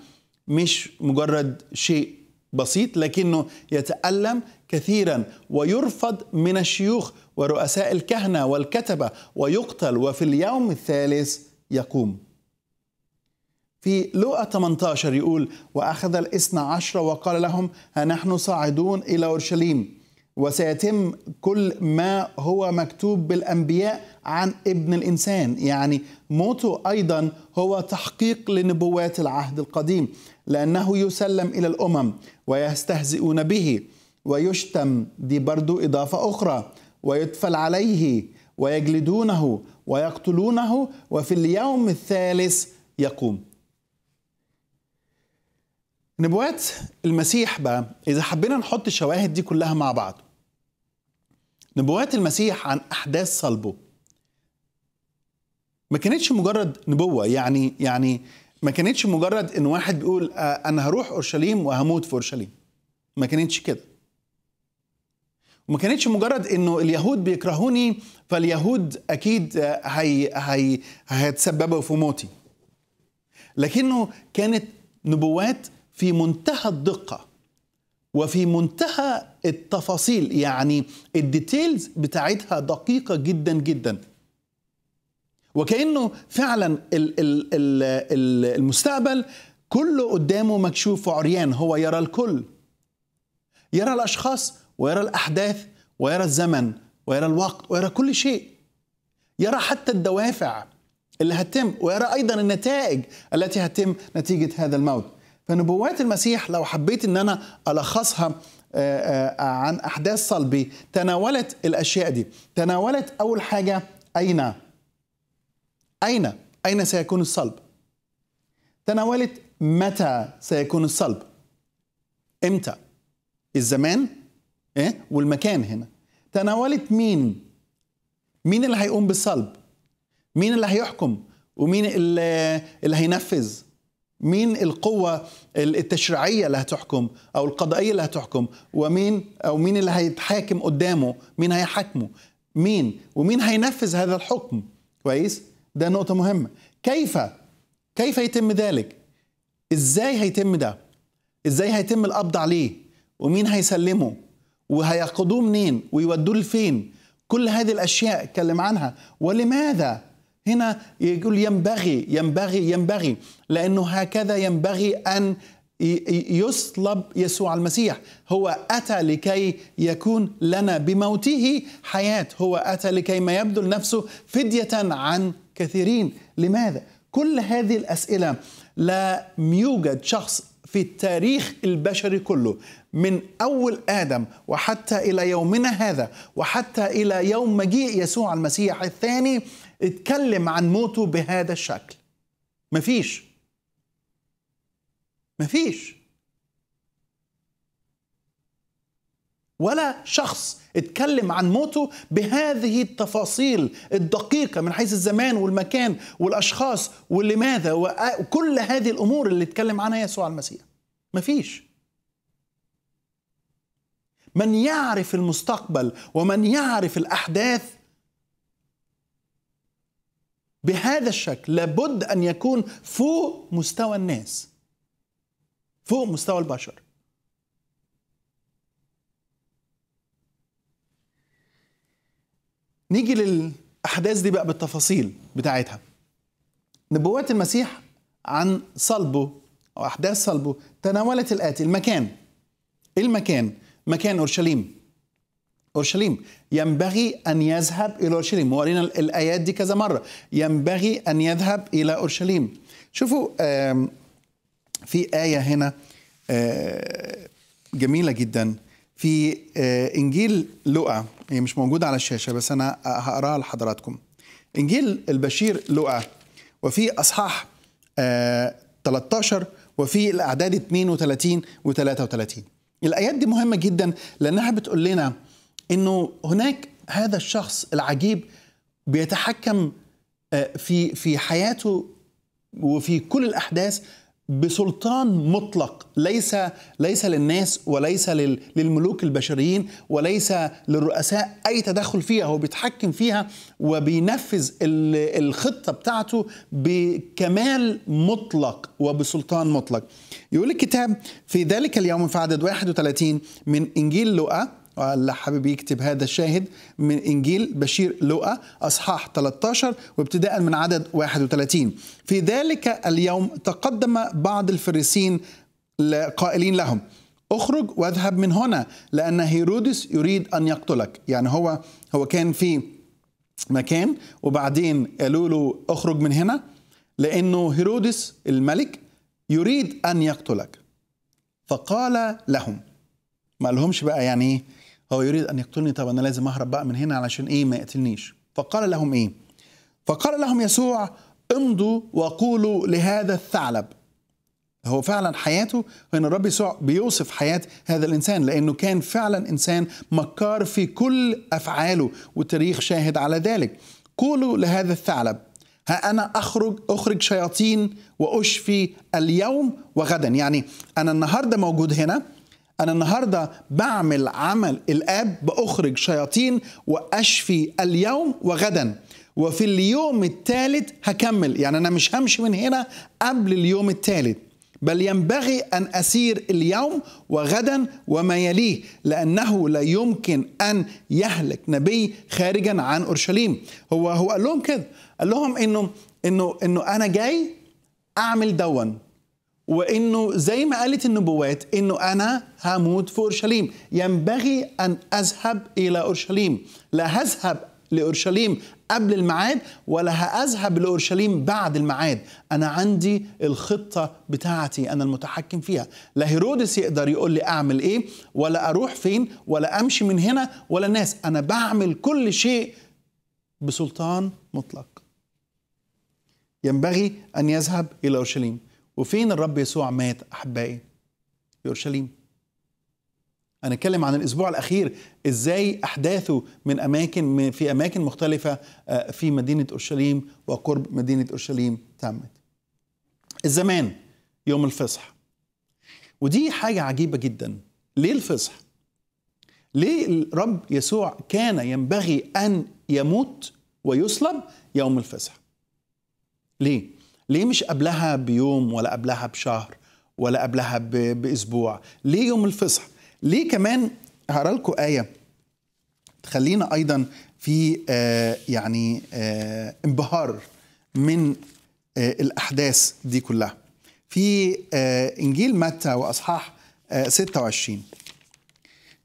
مش مجرد شيء بسيط لكنه يتألم كثيرا ويرفض من الشيوخ ورؤساء الكهنة والكتبة ويقتل وفي اليوم الثالث يقوم في لوقا 18 يقول وأخذ الاثنى عشر وقال لهم ها نحن صاعدون إلى أورشليم وسيتم كل ما هو مكتوب بالأنبياء عن ابن الإنسان يعني موته أيضا هو تحقيق لنبوات العهد القديم لأنه يسلم إلى الأمم ويستهزئون به ويشتم دي برضو إضافة أخرى ويدفل عليه ويجلدونه ويقتلونه وفي اليوم الثالث يقوم نبوات المسيح بقى إذا حبينا نحط الشواهد دي كلها مع بعض نبوات المسيح عن أحداث صلبه ما كانتش مجرد نبوة يعني يعني ما كانتش مجرد إن واحد بيقول آه، أنا هروح أورشليم وهموت في أورشليم ما كانتش كده وما كانتش مجرد انه اليهود بيكرهوني فاليهود اكيد آه، هي هي هيتسببوا في موتي لكنه كانت نبوات في منتهى الدقه وفي منتهى التفاصيل يعني الديتيلز بتاعتها دقيقه جدا جدا وكانه فعلا المستقبل كله قدامه مكشوف وعريان هو يرى الكل يرى الاشخاص ويرى الاحداث ويرى الزمن ويرى الوقت ويرى كل شيء يرى حتى الدوافع اللي هتتم ويرى ايضا النتائج التي هتتم نتيجه هذا الموت فنبوات المسيح لو حبيت ان انا الخصها آه، آه، عن احداث صلبي تناولت الاشياء دي تناولت اول حاجه اين اين اين سيكون الصلب تناولت متى سيكون الصلب امتى الزمان إيه؟ والمكان هنا تناولت مين مين اللي هيقوم بالصلب مين اللي هيحكم ومين اللي, اللي هينفذ مين القوة التشريعية اللي هتحكم أو القضائية اللي هتحكم ومين أو مين اللي هيتحاكم قدامه مين هيحاكمه مين ومين هينفذ هذا الحكم كويس ده نقطة مهمة كيف كيف يتم ذلك ازاي هيتم ده ازاي هيتم القبض عليه ومين هيسلمه وهيقضوه منين ويودوه لفين كل هذه الأشياء اتكلم عنها ولماذا هنا يقول ينبغي ينبغي ينبغي لأنه هكذا ينبغي أن يصلب يسوع المسيح هو أتى لكي يكون لنا بموته حياة هو أتى لكي ما يبذل نفسه فدية عن كثيرين لماذا؟ كل هذه الأسئلة لا يوجد شخص في التاريخ البشري كله من أول آدم وحتى إلى يومنا هذا وحتى إلى يوم مجيء يسوع المسيح الثاني اتكلم عن موته بهذا الشكل مفيش مفيش ولا شخص اتكلم عن موته بهذه التفاصيل الدقيقة من حيث الزمان والمكان والأشخاص ولماذا وكل هذه الأمور اللي اتكلم عنها يسوع المسيح مفيش من يعرف المستقبل ومن يعرف الأحداث بهذا الشكل لابد ان يكون فوق مستوى الناس فوق مستوى البشر نيجي للاحداث دي بقى بالتفاصيل بتاعتها نبوات المسيح عن صلبه او احداث صلبه تناولت الاتي المكان إيه المكان مكان اورشليم اورشليم ينبغي ان يذهب الى اورشليم وقرينا الايات دي كذا مره ينبغي ان يذهب الى اورشليم شوفوا في ايه هنا آه، جميله جدا في آه، انجيل لوقا هي مش موجوده على الشاشه بس انا هقراها لحضراتكم انجيل البشير لوقا وفي اصحاح 13 آه، وفي الاعداد 32 و33 الايات دي مهمه جدا لانها بتقول لنا انه هناك هذا الشخص العجيب بيتحكم آه، في في حياته وفي كل الاحداث بسلطان مطلق ليس ليس للناس وليس للملوك البشريين وليس للرؤساء اي تدخل فيها هو بيتحكم فيها وبينفذ الخطه بتاعته بكمال مطلق وبسلطان مطلق يقول الكتاب في ذلك اليوم في عدد 31 من انجيل لوقا وقال حابب يكتب هذا الشاهد من إنجيل بشير لؤى أصحاح 13 وابتداء من عدد 31 في ذلك اليوم تقدم بعض الفريسين قائلين لهم اخرج واذهب من هنا لأن هيرودس يريد أن يقتلك يعني هو هو كان في مكان وبعدين قالوا له اخرج من هنا لأنه هيرودس الملك يريد أن يقتلك فقال لهم ما لهمش بقى يعني ايه هو يريد أن يقتلني طب أنا لازم أهرب بقى من هنا علشان إيه ما يقتلنيش فقال لهم إيه فقال لهم يسوع امضوا وقولوا لهذا الثعلب هو فعلا حياته هنا الرب يسوع بيوصف حياة هذا الإنسان لأنه كان فعلا إنسان مكار في كل أفعاله والتاريخ شاهد على ذلك قولوا لهذا الثعلب ها أنا أخرج أخرج شياطين وأشفي اليوم وغدا يعني أنا النهاردة موجود هنا أنا النهاردة بعمل عمل الآب بأخرج شياطين وأشفي اليوم وغدا وفي اليوم الثالث هكمل يعني أنا مش همشي من هنا قبل اليوم الثالث بل ينبغي أن أسير اليوم وغدا وما يليه لأنه لا يمكن أن يهلك نبي خارجا عن أورشليم هو هو قال لهم كده قال لهم إنه إنه إنه أنا جاي أعمل دون وانه زي ما قالت النبوات انه انا هموت في اورشليم ينبغي ان اذهب الى اورشليم لا هذهب لاورشليم قبل الميعاد ولا هاذهب لاورشليم بعد الميعاد انا عندي الخطه بتاعتي انا المتحكم فيها لا هيرودس يقدر يقول لي اعمل ايه ولا اروح فين ولا امشي من هنا ولا ناس انا بعمل كل شيء بسلطان مطلق ينبغي ان يذهب الى اورشليم وفين الرب يسوع مات احبائي في انا هنتكلم عن الاسبوع الاخير ازاي احداثه من اماكن في اماكن مختلفه آه، في مدينه اورشليم وقرب مدينه اورشليم تمت الزمان يوم الفصح ودي حاجه عجيبه جدا ليه الفصح ليه الرب يسوع كان ينبغي ان يموت ويصلب يوم الفصح ليه ليه مش قبلها بيوم ولا قبلها بشهر ولا قبلها باسبوع ليه يوم الفصح ليه كمان هقرا لكم ايه تخلينا ايضا في آه يعني آه انبهار من آه الاحداث دي كلها في آه، انجيل متى واصحاح 26 آه،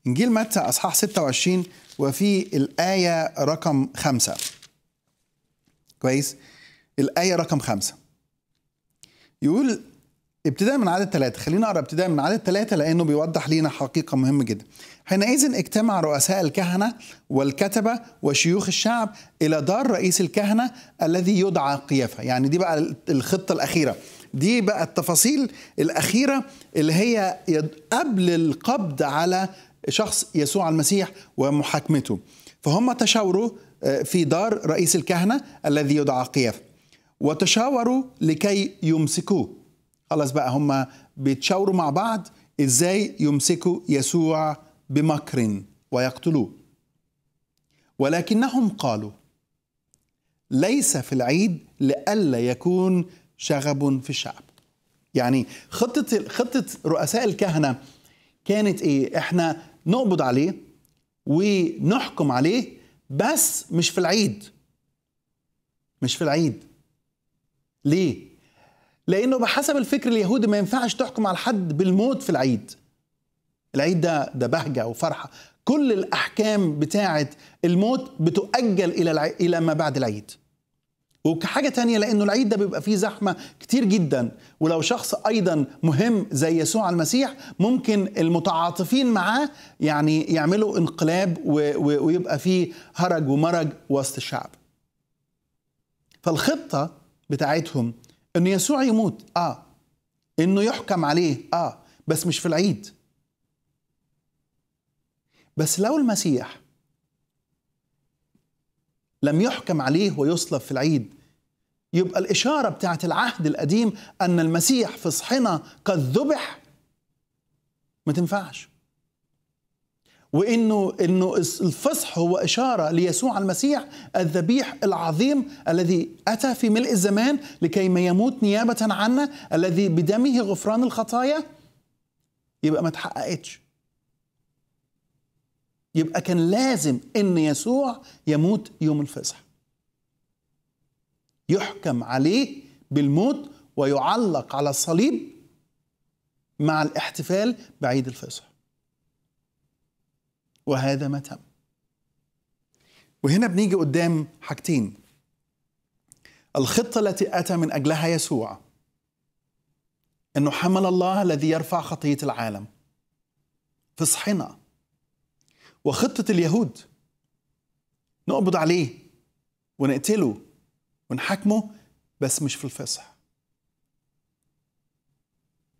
انجيل متى اصحاح 26 وفي الايه رقم خمسة كويس الايه رقم خمسة يقول ابتداء من عدد ثلاثة خلينا أقرأ ابتداء من عدد ثلاثة لأنه بيوضح لينا حقيقة مهمة جدا حينئذ اجتمع رؤساء الكهنة والكتبة وشيوخ الشعب إلى دار رئيس الكهنة الذي يدعى قيافة يعني دي بقى الخطة الأخيرة دي بقى التفاصيل الأخيرة اللي هي قبل القبض على شخص يسوع المسيح ومحاكمته فهم تشاوروا آه، في دار رئيس الكهنة الذي يدعى قيافة وتشاوروا لكي يمسكوه خلاص بقى هم بيتشاوروا مع بعض ازاي يمسكوا يسوع بمكر ويقتلوه ولكنهم قالوا ليس في العيد لئلا يكون شغب في الشعب يعني خطة خطة رؤساء الكهنة كانت ايه؟ احنا نقبض عليه ونحكم عليه بس مش في العيد مش في العيد ليه؟ لانه بحسب الفكر اليهودي ما ينفعش تحكم على حد بالموت في العيد العيد ده ده بهجه وفرحه كل الاحكام بتاعه الموت بتؤجل الى الع... الى ما بعد العيد وكحاجه تانية لانه العيد ده بيبقى فيه زحمه كتير جدا ولو شخص ايضا مهم زي يسوع المسيح ممكن المتعاطفين معاه يعني يعملوا انقلاب و... و... ويبقى فيه هرج ومرج وسط الشعب فالخطه بتاعتهم انه يسوع يموت اه انه يحكم عليه اه بس مش في العيد بس لو المسيح لم يحكم عليه ويصلب في العيد يبقى الإشارة بتاعت العهد القديم أن المسيح في صحنا قد ذبح ما تنفعش وانه انه الفصح هو اشاره ليسوع المسيح الذبيح العظيم الذي اتى في ملء الزمان لكي ما يموت نيابه عنا الذي بدمه غفران الخطايا يبقى ما تحققتش يبقى كان لازم ان يسوع يموت يوم الفصح يحكم عليه بالموت ويعلق على الصليب مع الاحتفال بعيد الفصح وهذا ما تم وهنا بنيجي قدام حاجتين الخطة التي أتى من أجلها يسوع أنه حمل الله الذي يرفع خطية العالم فصحنا وخطة اليهود نقبض عليه ونقتله ونحاكمه بس مش في الفصح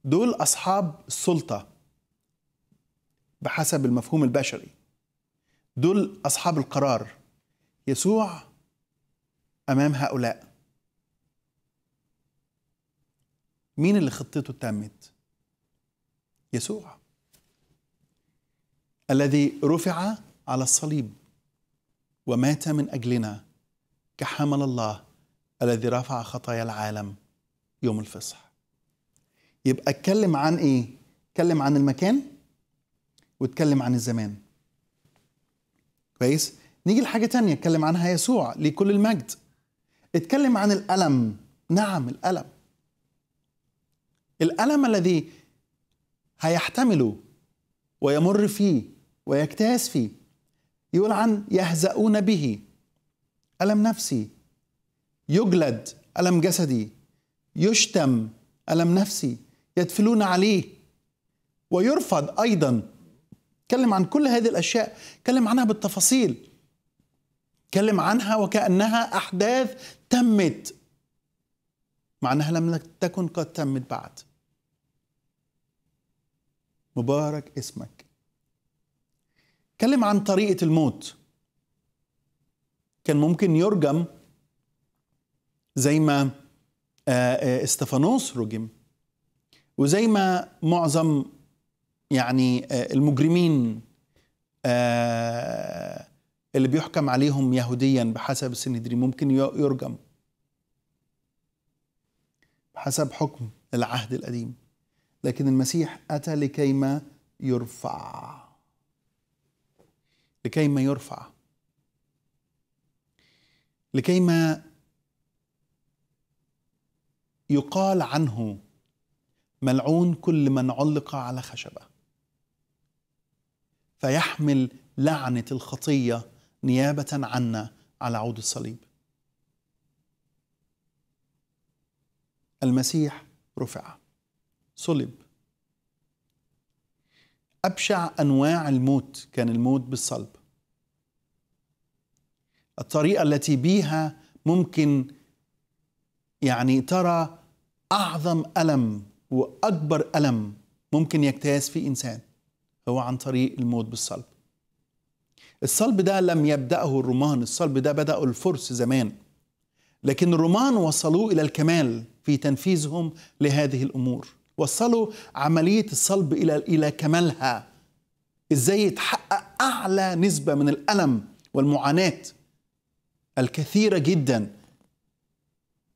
دول أصحاب السلطة بحسب المفهوم البشري دول أصحاب القرار يسوع أمام هؤلاء مين اللي خطته تمت يسوع الذي رفع على الصليب ومات من أجلنا كحمل الله الذي رفع خطايا العالم يوم الفصح يبقى اتكلم عن ايه اتكلم عن المكان واتكلم عن الزمان كويس نيجي لحاجة تانية اتكلم عنها يسوع لكل المجد اتكلم عن الألم نعم الألم الألم الذي هيحتمله ويمر فيه ويجتاز فيه يقول عن يهزؤون به ألم نفسي يجلد ألم جسدي يشتم ألم نفسي يدفلون عليه ويرفض أيضا اتكلم عن كل هذه الاشياء اتكلم عنها بالتفاصيل اتكلم عنها وكانها احداث تمت مع انها لم تكن قد تمت بعد مبارك اسمك اتكلم عن طريقه الموت كان ممكن يرجم زي ما آه، آه، استفانوس رجم وزي ما معظم يعني آه، المجرمين آه، اللي بيحكم عليهم يهوديا بحسب السنهدرين ممكن يرجم بحسب حكم العهد القديم لكن المسيح أتى لكي ما يرفع لكي ما يرفع لكي ما يقال عنه ملعون كل من علق على خشبه فيحمل لعنة الخطية نيابة عنا على عود الصليب. المسيح رفع صلب أبشع أنواع الموت كان الموت بالصلب الطريقة التي بيها ممكن يعني ترى أعظم ألم وأكبر ألم ممكن يجتاز في إنسان هو عن طريق الموت بالصلب الصلب ده لم يبدأه الرومان الصلب ده بدأه الفرس زمان لكن الرومان وصلوه إلى الكمال في تنفيذهم لهذه الأمور وصلوا عملية الصلب إلى إلى كمالها إزاي يتحقق أعلى نسبة من الألم والمعاناة الكثيرة جدا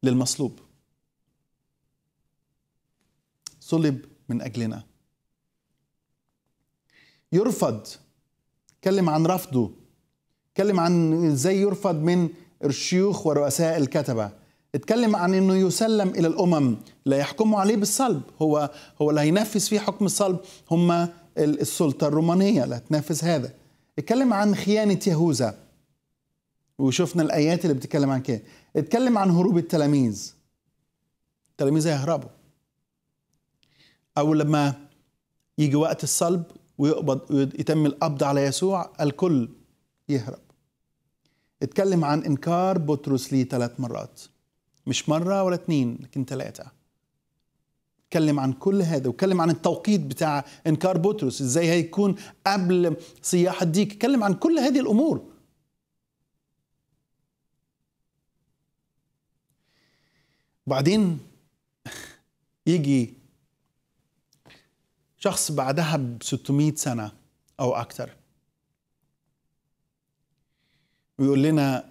للمصلوب صلب من أجلنا يرفض اتكلم عن رفضه اتكلم عن ازاي يرفض من الشيوخ ورؤساء الكتبه اتكلم عن انه يسلم الى الامم لا يحكموا عليه بالصلب هو هو اللي هينفذ فيه حكم الصلب هم السلطه الرومانيه اللي هتنفذ هذا اتكلم عن خيانه يهوذا وشفنا الايات اللي بتتكلم عن كده اتكلم عن هروب التلاميذ التلاميذ هيهربوا او لما يجي وقت الصلب ويقبض ويتم القبض على يسوع الكل يهرب اتكلم عن انكار بطرس ليه ثلاث مرات مش مره ولا اثنين لكن ثلاثه اتكلم عن كل هذا واتكلم عن التوقيت بتاع انكار بطرس ازاي هيكون قبل صياح الديك اتكلم عن كل هذه الامور وبعدين يجي شخص بعدها ب 600 سنه او اكثر ويقول لنا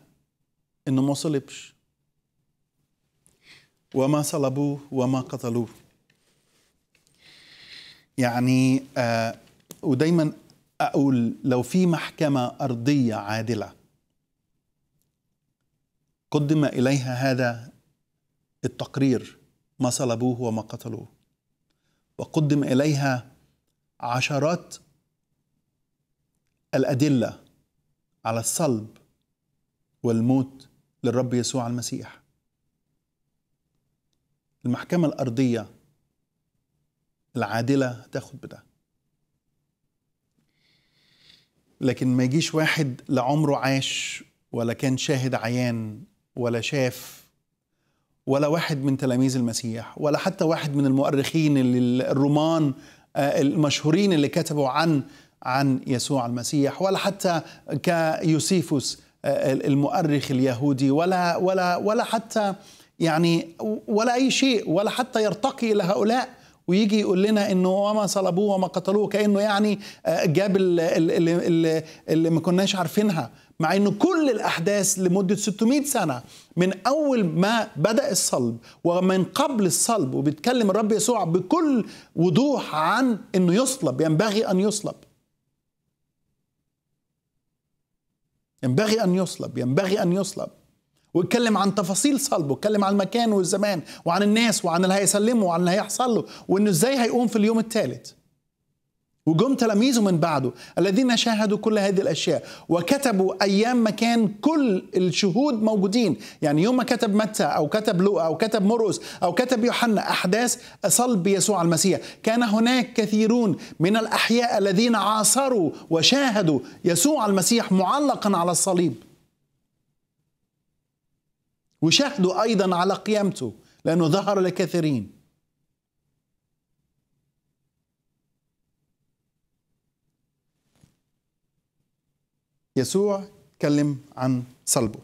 انه ما صلبش وما صلبوه وما قتلوه يعني آه ودايما اقول لو في محكمه ارضيه عادله قدم اليها هذا التقرير ما صلبوه وما قتلوه وقدم اليها عشرات الادله على الصلب والموت للرب يسوع المسيح المحكمه الارضيه العادله تاخد بده لكن ما يجيش واحد لا عمره عاش ولا كان شاهد عيان ولا شاف ولا واحد من تلاميذ المسيح ولا حتى واحد من المؤرخين الرومان آه، المشهورين اللي كتبوا عن عن يسوع المسيح ولا حتى كيوسيفوس آه، المؤرخ اليهودي ولا ولا ولا حتى يعني ولا اي شيء ولا حتى يرتقي الى هؤلاء ويجي يقول لنا انه وما صلبوه وما قتلوه كانه يعني آه، جاب اللي, اللي ما كناش عارفينها مع أن كل الأحداث لمدة 600 سنة من أول ما بدأ الصلب ومن قبل الصلب وبيتكلم الرب يسوع بكل وضوح عن أنه يصلب ينبغي أن يصلب ينبغي أن يصلب ينبغي أن يصلب ويتكلم عن تفاصيل صلبه ويتكلم عن المكان والزمان وعن الناس وعن اللي هيسلمه وعن اللي هيحصل له وانه ازاي هيقوم في اليوم الثالث وجم تلاميذه من بعده الذين شاهدوا كل هذه الاشياء وكتبوا ايام ما كان كل الشهود موجودين يعني يوم ما كتب متى او كتب لوقا او كتب مرقس او كتب يوحنا احداث صلب يسوع المسيح كان هناك كثيرون من الاحياء الذين عاصروا وشاهدوا يسوع المسيح معلقا على الصليب وشاهدوا ايضا على قيامته لانه ظهر لكثيرين يسوع تكلم عن صلبه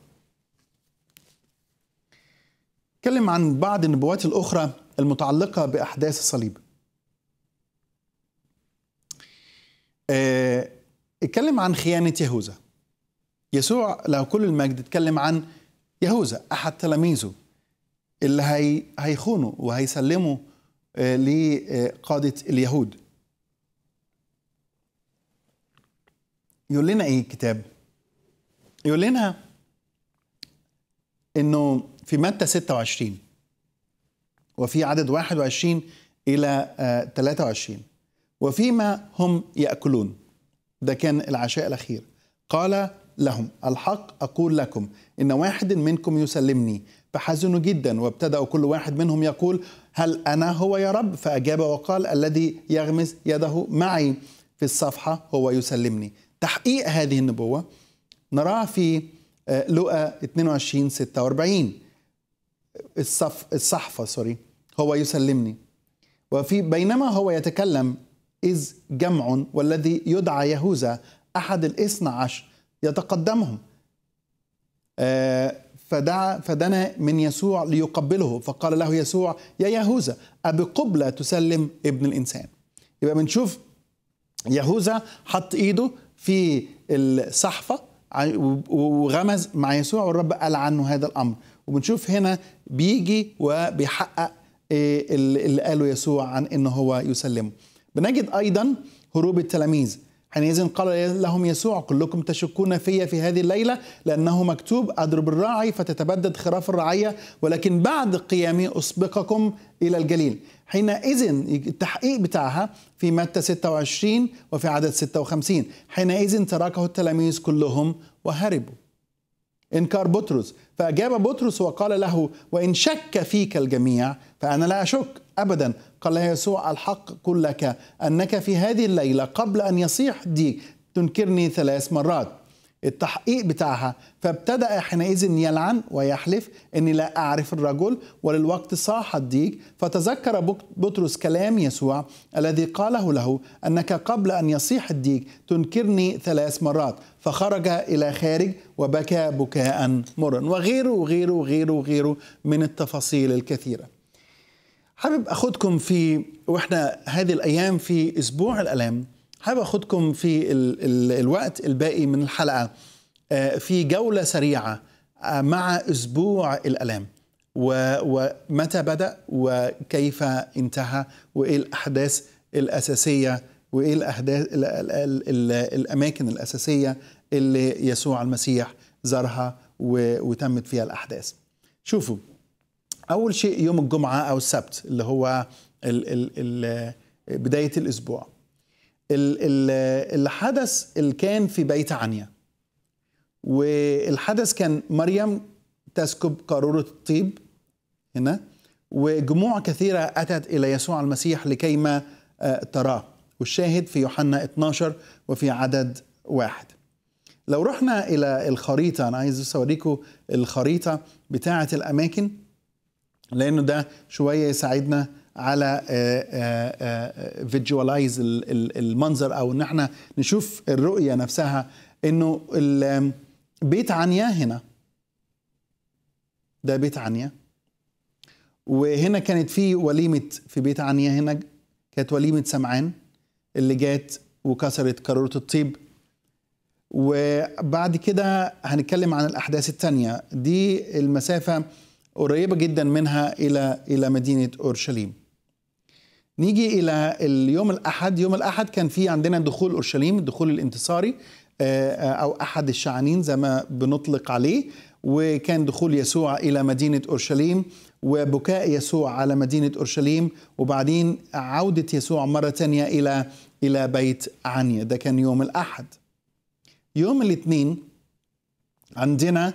تكلم عن بعض النبوات الأخرى المتعلقة بأحداث الصليب اتكلم آه، عن خيانة يهوذا يسوع له كل المجد اتكلم عن يهوذا أحد تلاميذه اللي هيخونه وهيسلمه آه، لقادة اليهود يقول لنا ايه الكتاب؟ يقول لنا انه في متى 26 وفي عدد 21 الى 23 آه، وفيما هم ياكلون ده كان العشاء الاخير قال لهم الحق اقول لكم ان واحد منكم يسلمني فحزنوا جدا وابتدا كل واحد منهم يقول هل أنا هو يا رب فأجاب وقال الذي يغمس يده معي في الصفحة هو يسلمني تحقيق هذه النبوة نراه في لقى 22 46 الصف الصحفة سوري هو يسلمني وفي بينما هو يتكلم إذ جمع والذي يدعى يهوذا أحد الاثنى عشر يتقدمهم آه، فدعا فدنا من يسوع ليقبله فقال له يسوع يا يهوذا أبقبلة تسلم ابن الإنسان يبقى بنشوف يهوذا حط إيده في الصحفة وغمز مع يسوع والرب قال عنه هذا الأمر وبنشوف هنا بيجي وبيحقق آه، اللي قاله يسوع عن أنه هو يسلمه بنجد أيضا هروب التلاميذ حينئذ قال لهم يسوع كلكم تشكون في في هذه الليلة لأنه مكتوب أضرب الراعي فتتبدد خراف الرعية ولكن بعد قيامي أسبقكم إلى الجليل حينئذ التحقيق بتاعها في متى 26 وفي عدد 56 حينئذ تركه التلاميذ كلهم وهربوا إنكار بطرس فأجاب بطرس وقال له وإن شك فيك الجميع فأنا لا أشك ابدا قال يسوع الحق قل لك انك في هذه الليله قبل ان يصيح دي تنكرني ثلاث مرات التحقيق بتاعها فابتدا حينئذ يلعن ويحلف اني لا اعرف الرجل وللوقت صاح الديك فتذكر بطرس كلام يسوع الذي قاله له انك قبل ان يصيح الديك تنكرني ثلاث مرات فخرج الى خارج وبكى بكاء مرا وغيره وغيره وغيره وغيره من التفاصيل الكثيره حابب اخدكم في واحنا هذه الايام في اسبوع الالام حابب اخدكم في ال ال الوقت الباقي من الحلقه آه، في جوله سريعه آه، مع اسبوع الالام ومتى بدا وكيف انتهى وايه الاحداث الاساسيه وايه الاحداث ال ال ال الاماكن الاساسيه اللي يسوع المسيح زارها وتمت فيها الاحداث شوفوا اول شيء يوم الجمعه او السبت اللي هو الـ الـ الـ بدايه الاسبوع الحدث اللي كان في بيت عنيا والحدث كان مريم تسكب قارورة الطيب هنا وجموع كثيرة أتت إلى يسوع المسيح لكيما آه، تراه والشاهد في يوحنا 12 وفي عدد واحد لو رحنا إلى الخريطة أنا عايز أوريكم الخريطة بتاعة الأماكن لانه ده شويه يساعدنا على فيجوالايز آه، آه، آه، المنظر او ان احنا نشوف الرؤيه نفسها انه بيت عنيا هنا ده بيت عنيا وهنا كانت في وليمه في بيت عنيا هنا كانت وليمه سمعان اللي جات وكسرت قاروره الطيب وبعد كده هنتكلم عن الاحداث الثانيه دي المسافه قريبة جدا منها إلى إلى مدينة أورشليم نيجي إلى اليوم الأحد يوم الأحد كان في عندنا دخول أورشليم الدخول الانتصاري آه، آه، أو أحد الشعانين زي ما بنطلق عليه وكان دخول يسوع إلى مدينة أورشليم وبكاء يسوع على مدينة أورشليم وبعدين عودة يسوع مرة ثانيه إلى إلى بيت عنيا ده كان يوم الأحد يوم الاثنين عندنا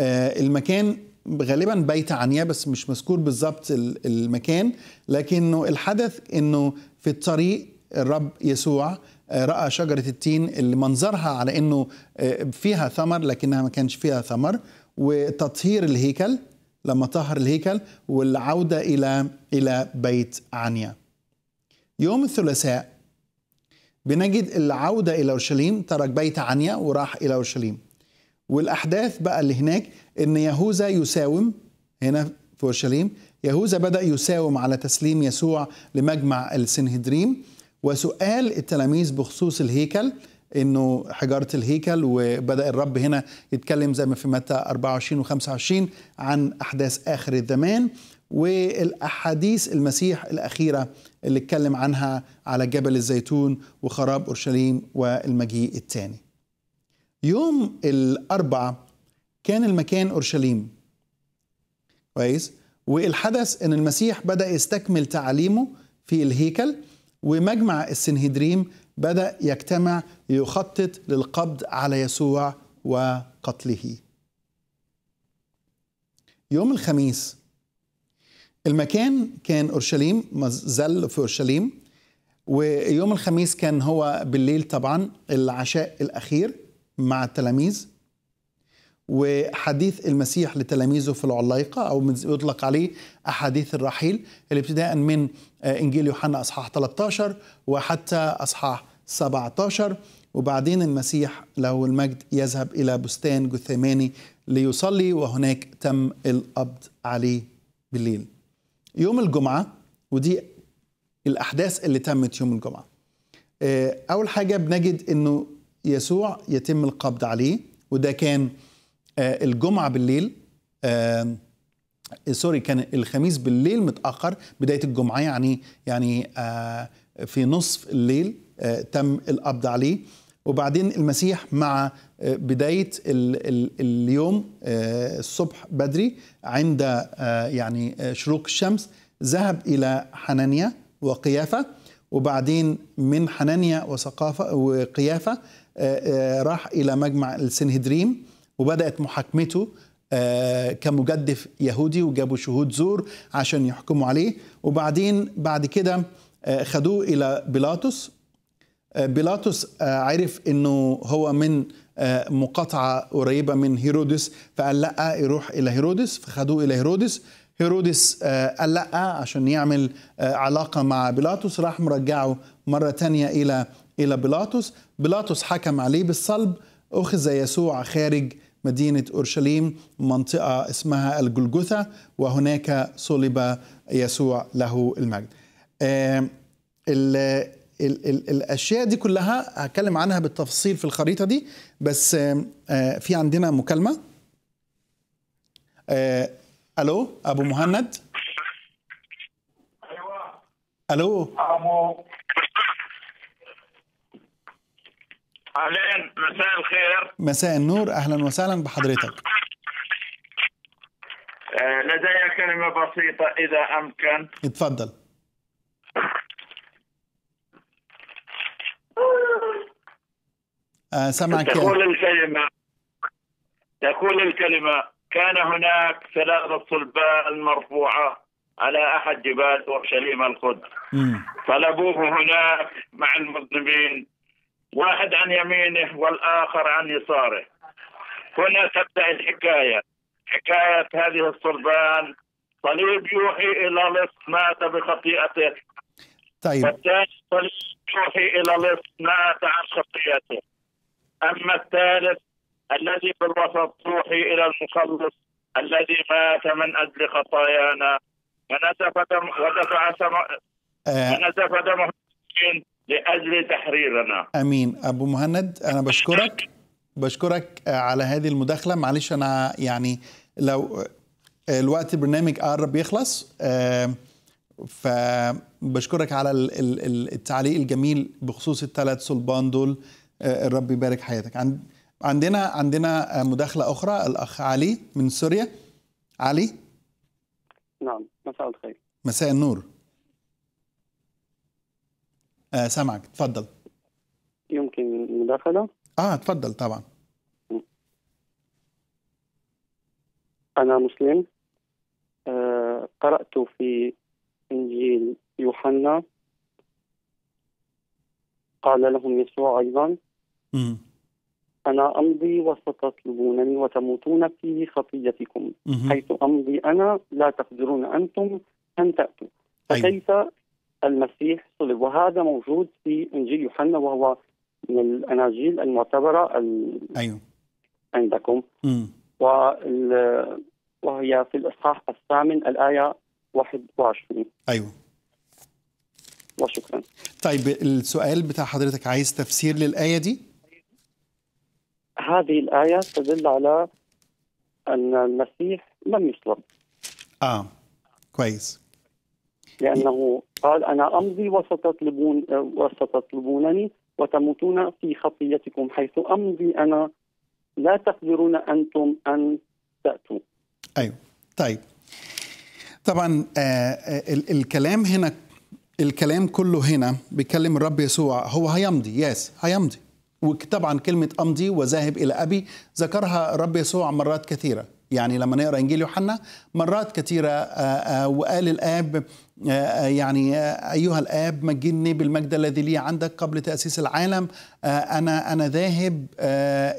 آه، المكان غالبا بيت عنيا بس مش مذكور بالظبط المكان لكنه الحدث انه في الطريق الرب يسوع آه، راى شجره التين اللي منظرها على انه آه، فيها ثمر لكنها ما كانش فيها ثمر وتطهير الهيكل لما طهر الهيكل والعوده الى الى بيت عنيا يوم الثلاثاء بنجد العوده الى اورشليم ترك بيت عنيا وراح الى اورشليم والاحداث بقى اللي هناك ان يهوذا يساوم هنا في اورشليم يهوذا بدا يساوم على تسليم يسوع لمجمع السنهدريم وسؤال التلاميذ بخصوص الهيكل انه حجاره الهيكل وبدا الرب هنا يتكلم زي ما في متى 24 و25 عن احداث اخر الزمان والاحاديث المسيح الاخيره اللي اتكلم عنها على جبل الزيتون وخراب اورشليم والمجيء الثاني يوم الأربعة كان المكان أورشليم كويس والحدث أن المسيح بدأ يستكمل تعاليمه في الهيكل ومجمع السنهدريم بدأ يجتمع يخطط للقبض على يسوع وقتله يوم الخميس المكان كان أورشليم مازال في أورشليم ويوم الخميس كان هو بالليل طبعا العشاء الأخير مع التلاميذ وحديث المسيح لتلاميذه في العلايقة أو يطلق عليه أحاديث الرحيل اللي ابتداء من آه، إنجيل يوحنا أصحاح 13 وحتى أصحاح 17 وبعدين المسيح له المجد يذهب إلى بستان جثماني ليصلي وهناك تم القبض عليه بالليل يوم الجمعة ودي الأحداث اللي تمت يوم الجمعة آه، أول حاجة بنجد أنه يسوع يتم القبض عليه وده كان آه، الجمعة بالليل آه، سوري كان الخميس بالليل متأخر بداية الجمعة يعني يعني آه، في نصف الليل تم القبض عليه وبعدين المسيح مع بداية اليوم الصبح بدري عند يعني شروق الشمس ذهب إلى حنانيا وقيافة وبعدين من حنانيا وثقافة وقيافة آه، آه، راح إلى مجمع السنهدريم وبدأت محاكمته آه، كمجدف يهودي وجابوا شهود زور عشان يحكموا عليه وبعدين بعد كده خدوه إلى بيلاطس بيلاطس عرف انه هو من مقاطعة قريبة من هيرودس فقال لا يروح إلى هيرودس فخدوه إلى هيرودس هيرودس قال لا عشان يعمل علاقة مع بيلاطس راح مرجعه مرة تانية إلى إلى بيلاطس بيلاطس حكم عليه بالصلب أخذ يسوع خارج مدينة أورشليم منطقة اسمها الجلجثة وهناك صلب يسوع له المجد آه ال الأشياء دي كلها هتكلم عنها بالتفصيل في الخريطة دي بس آه، في عندنا مكالمة آه، ألو أبو مهند أيوة. ألو أبو أهلين مساء الخير مساء النور أهلا وسهلا بحضرتك آه، لدي كلمة بسيطة إذا أمكن اتفضل آه، سمعك تقول الكلمة تقول الكلمة كان هناك ثلاثة صلبان مرفوعة على أحد جبال أورشليم القدس طلبوه هناك مع المسلمين واحد عن يمينه والآخر عن يساره هنا تبدأ الحكاية حكاية هذه الصلبان صليب يوحي إلى لص مات بخطيئته طيب والثاني صليب يوحي إلى لص مات عن خطيئته أما الثالث الذي بالوسط يوحي إلى المخلص الذي مات من أجل خطايانا ونسف دم ودفع سم... آه. ونسف دمه لاجل تحريرنا امين ابو مهند انا بشكرك بشكرك آه، على هذه المداخله معلش انا يعني لو آه، الوقت البرنامج آه، قرب يخلص فبشكرك على التعليق الجميل بخصوص الثلاث صلبان دول الرب يبارك حياتك عندنا عندنا مداخله اخرى الاخ علي من سوريا علي نعم مساء الخير مساء النور آه، سامعك تفضل يمكن مداخلة؟ اه تفضل طبعا أنا مسلم آه قرأت في إنجيل يوحنا قال لهم يسوع أيضا أنا أمضي وستطلبونني وتموتون في خطيتكم حيث أمضي أنا لا تقدرون أنتم أن تأتوا أيوه. فكيف المسيح صلب وهذا موجود في انجيل يوحنا وهو من الاناجيل المعتبره ال... ايوه عندكم مم. وال... وهي في الاصحاح الثامن الايه 21 ايوه وشكرا طيب السؤال بتاع حضرتك عايز تفسير للايه دي؟ هذه الايه تدل على ان المسيح لم يصلب اه كويس لأنه قال أنا أمضي وستطلبون وستطلبونني وتموتون في خطيتكم حيث أمضي أنا لا تقدرون أنتم أن تأتوا أيوة طيب طبعا آه، آه، الكلام هنا الكلام كله هنا بيتكلم الرب يسوع هو هيمضي يس هيمضي وطبعا كلمة أمضي وذاهب إلى أبي ذكرها الرب يسوع مرات كثيرة يعني لما نقرا انجيل يوحنا مرات كثيره آه، آه، وقال الاب آه، يعني ايها الاب مجدني بالمجد الذي لي عندك قبل تاسيس العالم انا انا ذاهب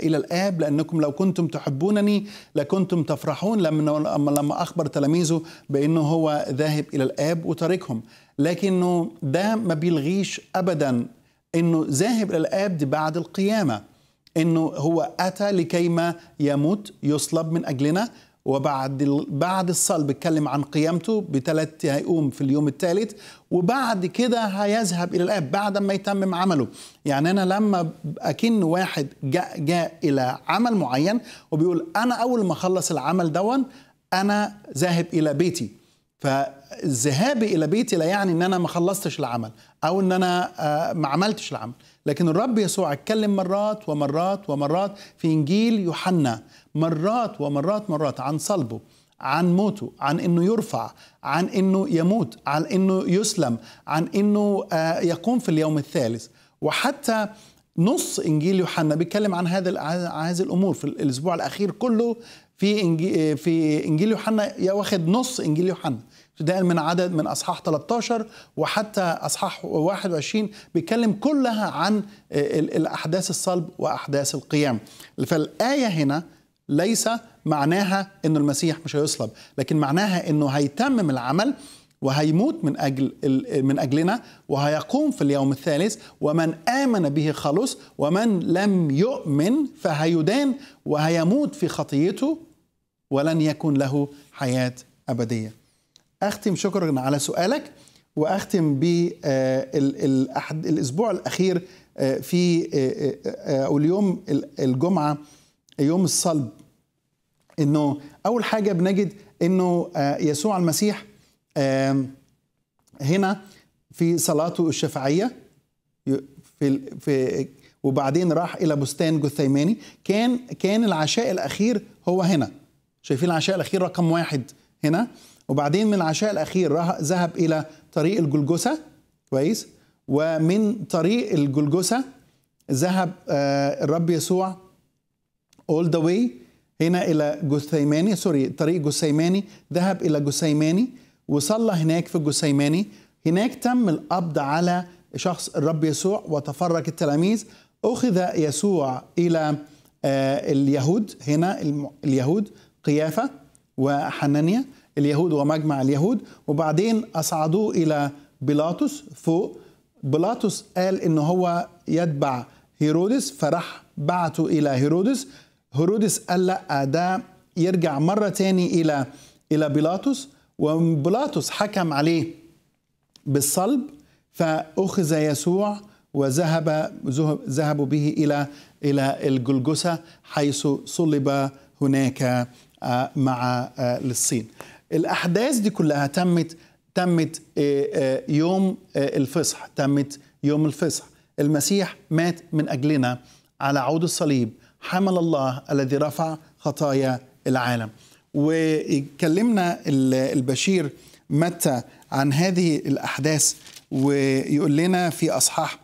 الى الاب لانكم لو كنتم تحبونني لكنتم تفرحون لما لما اخبر تلاميذه بانه هو ذاهب الى الاب وتاركهم لكنه ده ما بيلغيش ابدا انه ذاهب الى الاب دي بعد القيامه انه هو اتى لكيما يموت يصلب من اجلنا وبعد بعد الصلب بيتكلم عن قيامته بثلاث هيقوم في اليوم الثالث وبعد كده هيذهب الى الاب بعد ما يتمم عمله يعني انا لما اكن واحد جاء جاء الى عمل معين وبيقول انا اول ما اخلص العمل دون انا ذاهب الى بيتي فذهابي الى بيتي لا يعني ان انا ما خلصتش العمل او ان انا آه، ما عملتش العمل لكن الرب يسوع اتكلم مرات ومرات ومرات في انجيل يوحنا مرات ومرات مرات عن صلبه عن موته عن انه يرفع عن انه يموت عن انه يسلم عن انه آه، يقوم في اليوم الثالث وحتى نص انجيل يوحنا بيتكلم عن هذا هذه الامور في الاسبوع الاخير كله في في انجيل يوحنا واخد نص انجيل يوحنا ابتداء من عدد من اصحاح 13 وحتى اصحاح 21 بيتكلم كلها عن آه، الاحداث الصلب واحداث القيام فالايه هنا ليس معناها انه المسيح مش هيصلب لكن معناها انه هيتمم العمل وهيموت من اجل من اجلنا وهيقوم في اليوم الثالث ومن امن به خلص ومن لم يؤمن فهيدان وهيموت في خطيته ولن يكون له حياه ابديه اختم شكرا على سؤالك واختم ب آه، الاسبوع الاخير آه، في آه، او اليوم الجمعه يوم الصلب انه اول حاجه بنجد انه يسوع المسيح هنا في صلاته الشفاعيه في في وبعدين راح الى بستان جثيماني كان كان العشاء الاخير هو هنا شايفين العشاء الاخير رقم واحد هنا وبعدين من عشاء الأخير ذهب إلى طريق الجلجثة كويس ومن طريق الجلجثة ذهب آه، الرب يسوع all the way هنا إلى جثيماني سوري طريق جثيماني ذهب إلى جثيماني وصلى هناك في جثيماني هناك تم القبض على شخص الرب يسوع وتفرق التلاميذ أخذ يسوع إلى آه، اليهود هنا اليهود قيافة وحنانيا اليهود ومجمع اليهود وبعدين أصعدوه إلى بيلاطس فوق بيلاطس قال إن هو يتبع هيرودس فراح بعته إلى هيرودس هيرودس قال لا ده يرجع مرة تاني إلى إلى بيلاطس وبيلاطس حكم عليه بالصلب فأخذ يسوع وذهب ذهبوا به إلى إلى الجلجسة حيث صلب هناك آه، مع آه، للصين الأحداث دي كلها تمت تمت آه، آه، يوم آه، الفصح تمت يوم الفصح المسيح مات من أجلنا على عود الصليب حمل الله الذي رفع خطايا العالم وكلمنا البشير متى عن هذه الأحداث ويقول لنا في أصحاح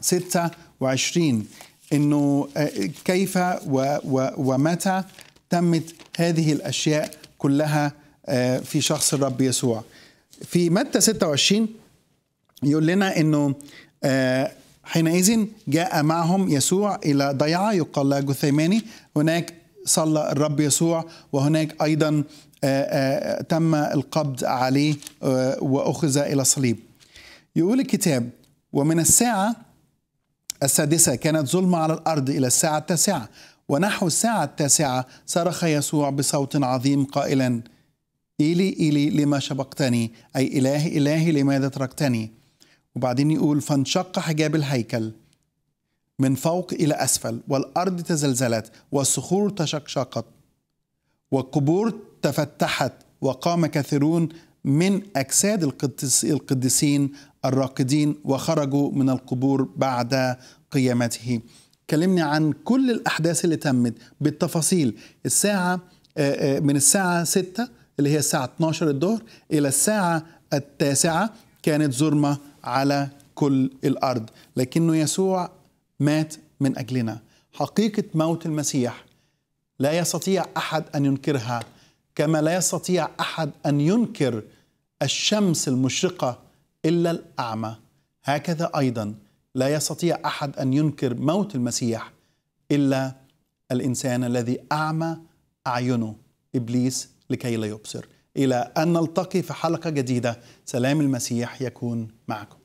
26 أنه كيف ومتى تمت هذه الأشياء كلها آه، في شخص الرب يسوع في متى 26 يقول لنا انه آه، حينئذ جاء معهم يسوع الى ضيعه يقال لها جثيماني هناك صلى الرب يسوع وهناك ايضا آه، تم القبض عليه واخذ الى صليب يقول الكتاب ومن الساعه السادسه كانت ظلمه على الارض الى الساعه التاسعه ونحو الساعه التاسعه صرخ يسوع بصوت عظيم قائلا إلي إلي لما شبقتني أي إله إلهي لماذا تركتني وبعدين يقول فانشق حجاب الهيكل من فوق إلى أسفل والأرض تزلزلت والصخور تشقشقت والقبور تفتحت وقام كثيرون من أجساد القدس القديسين الراقدين وخرجوا من القبور بعد قيامته كلمني عن كل الأحداث اللي تمت بالتفاصيل الساعة آه، آه، من الساعة 6 اللي هي الساعة 12 الظهر إلى الساعة التاسعة كانت ظلمة على كل الأرض لكنه يسوع مات من أجلنا حقيقة موت المسيح لا يستطيع أحد أن ينكرها كما لا يستطيع أحد أن ينكر الشمس المشرقة إلا الأعمى هكذا أيضا لا يستطيع أحد أن ينكر موت المسيح إلا الإنسان الذي أعمى أعينه إبليس لكي لا يبصر إلى أن نلتقي في حلقة جديدة سلام المسيح يكون معكم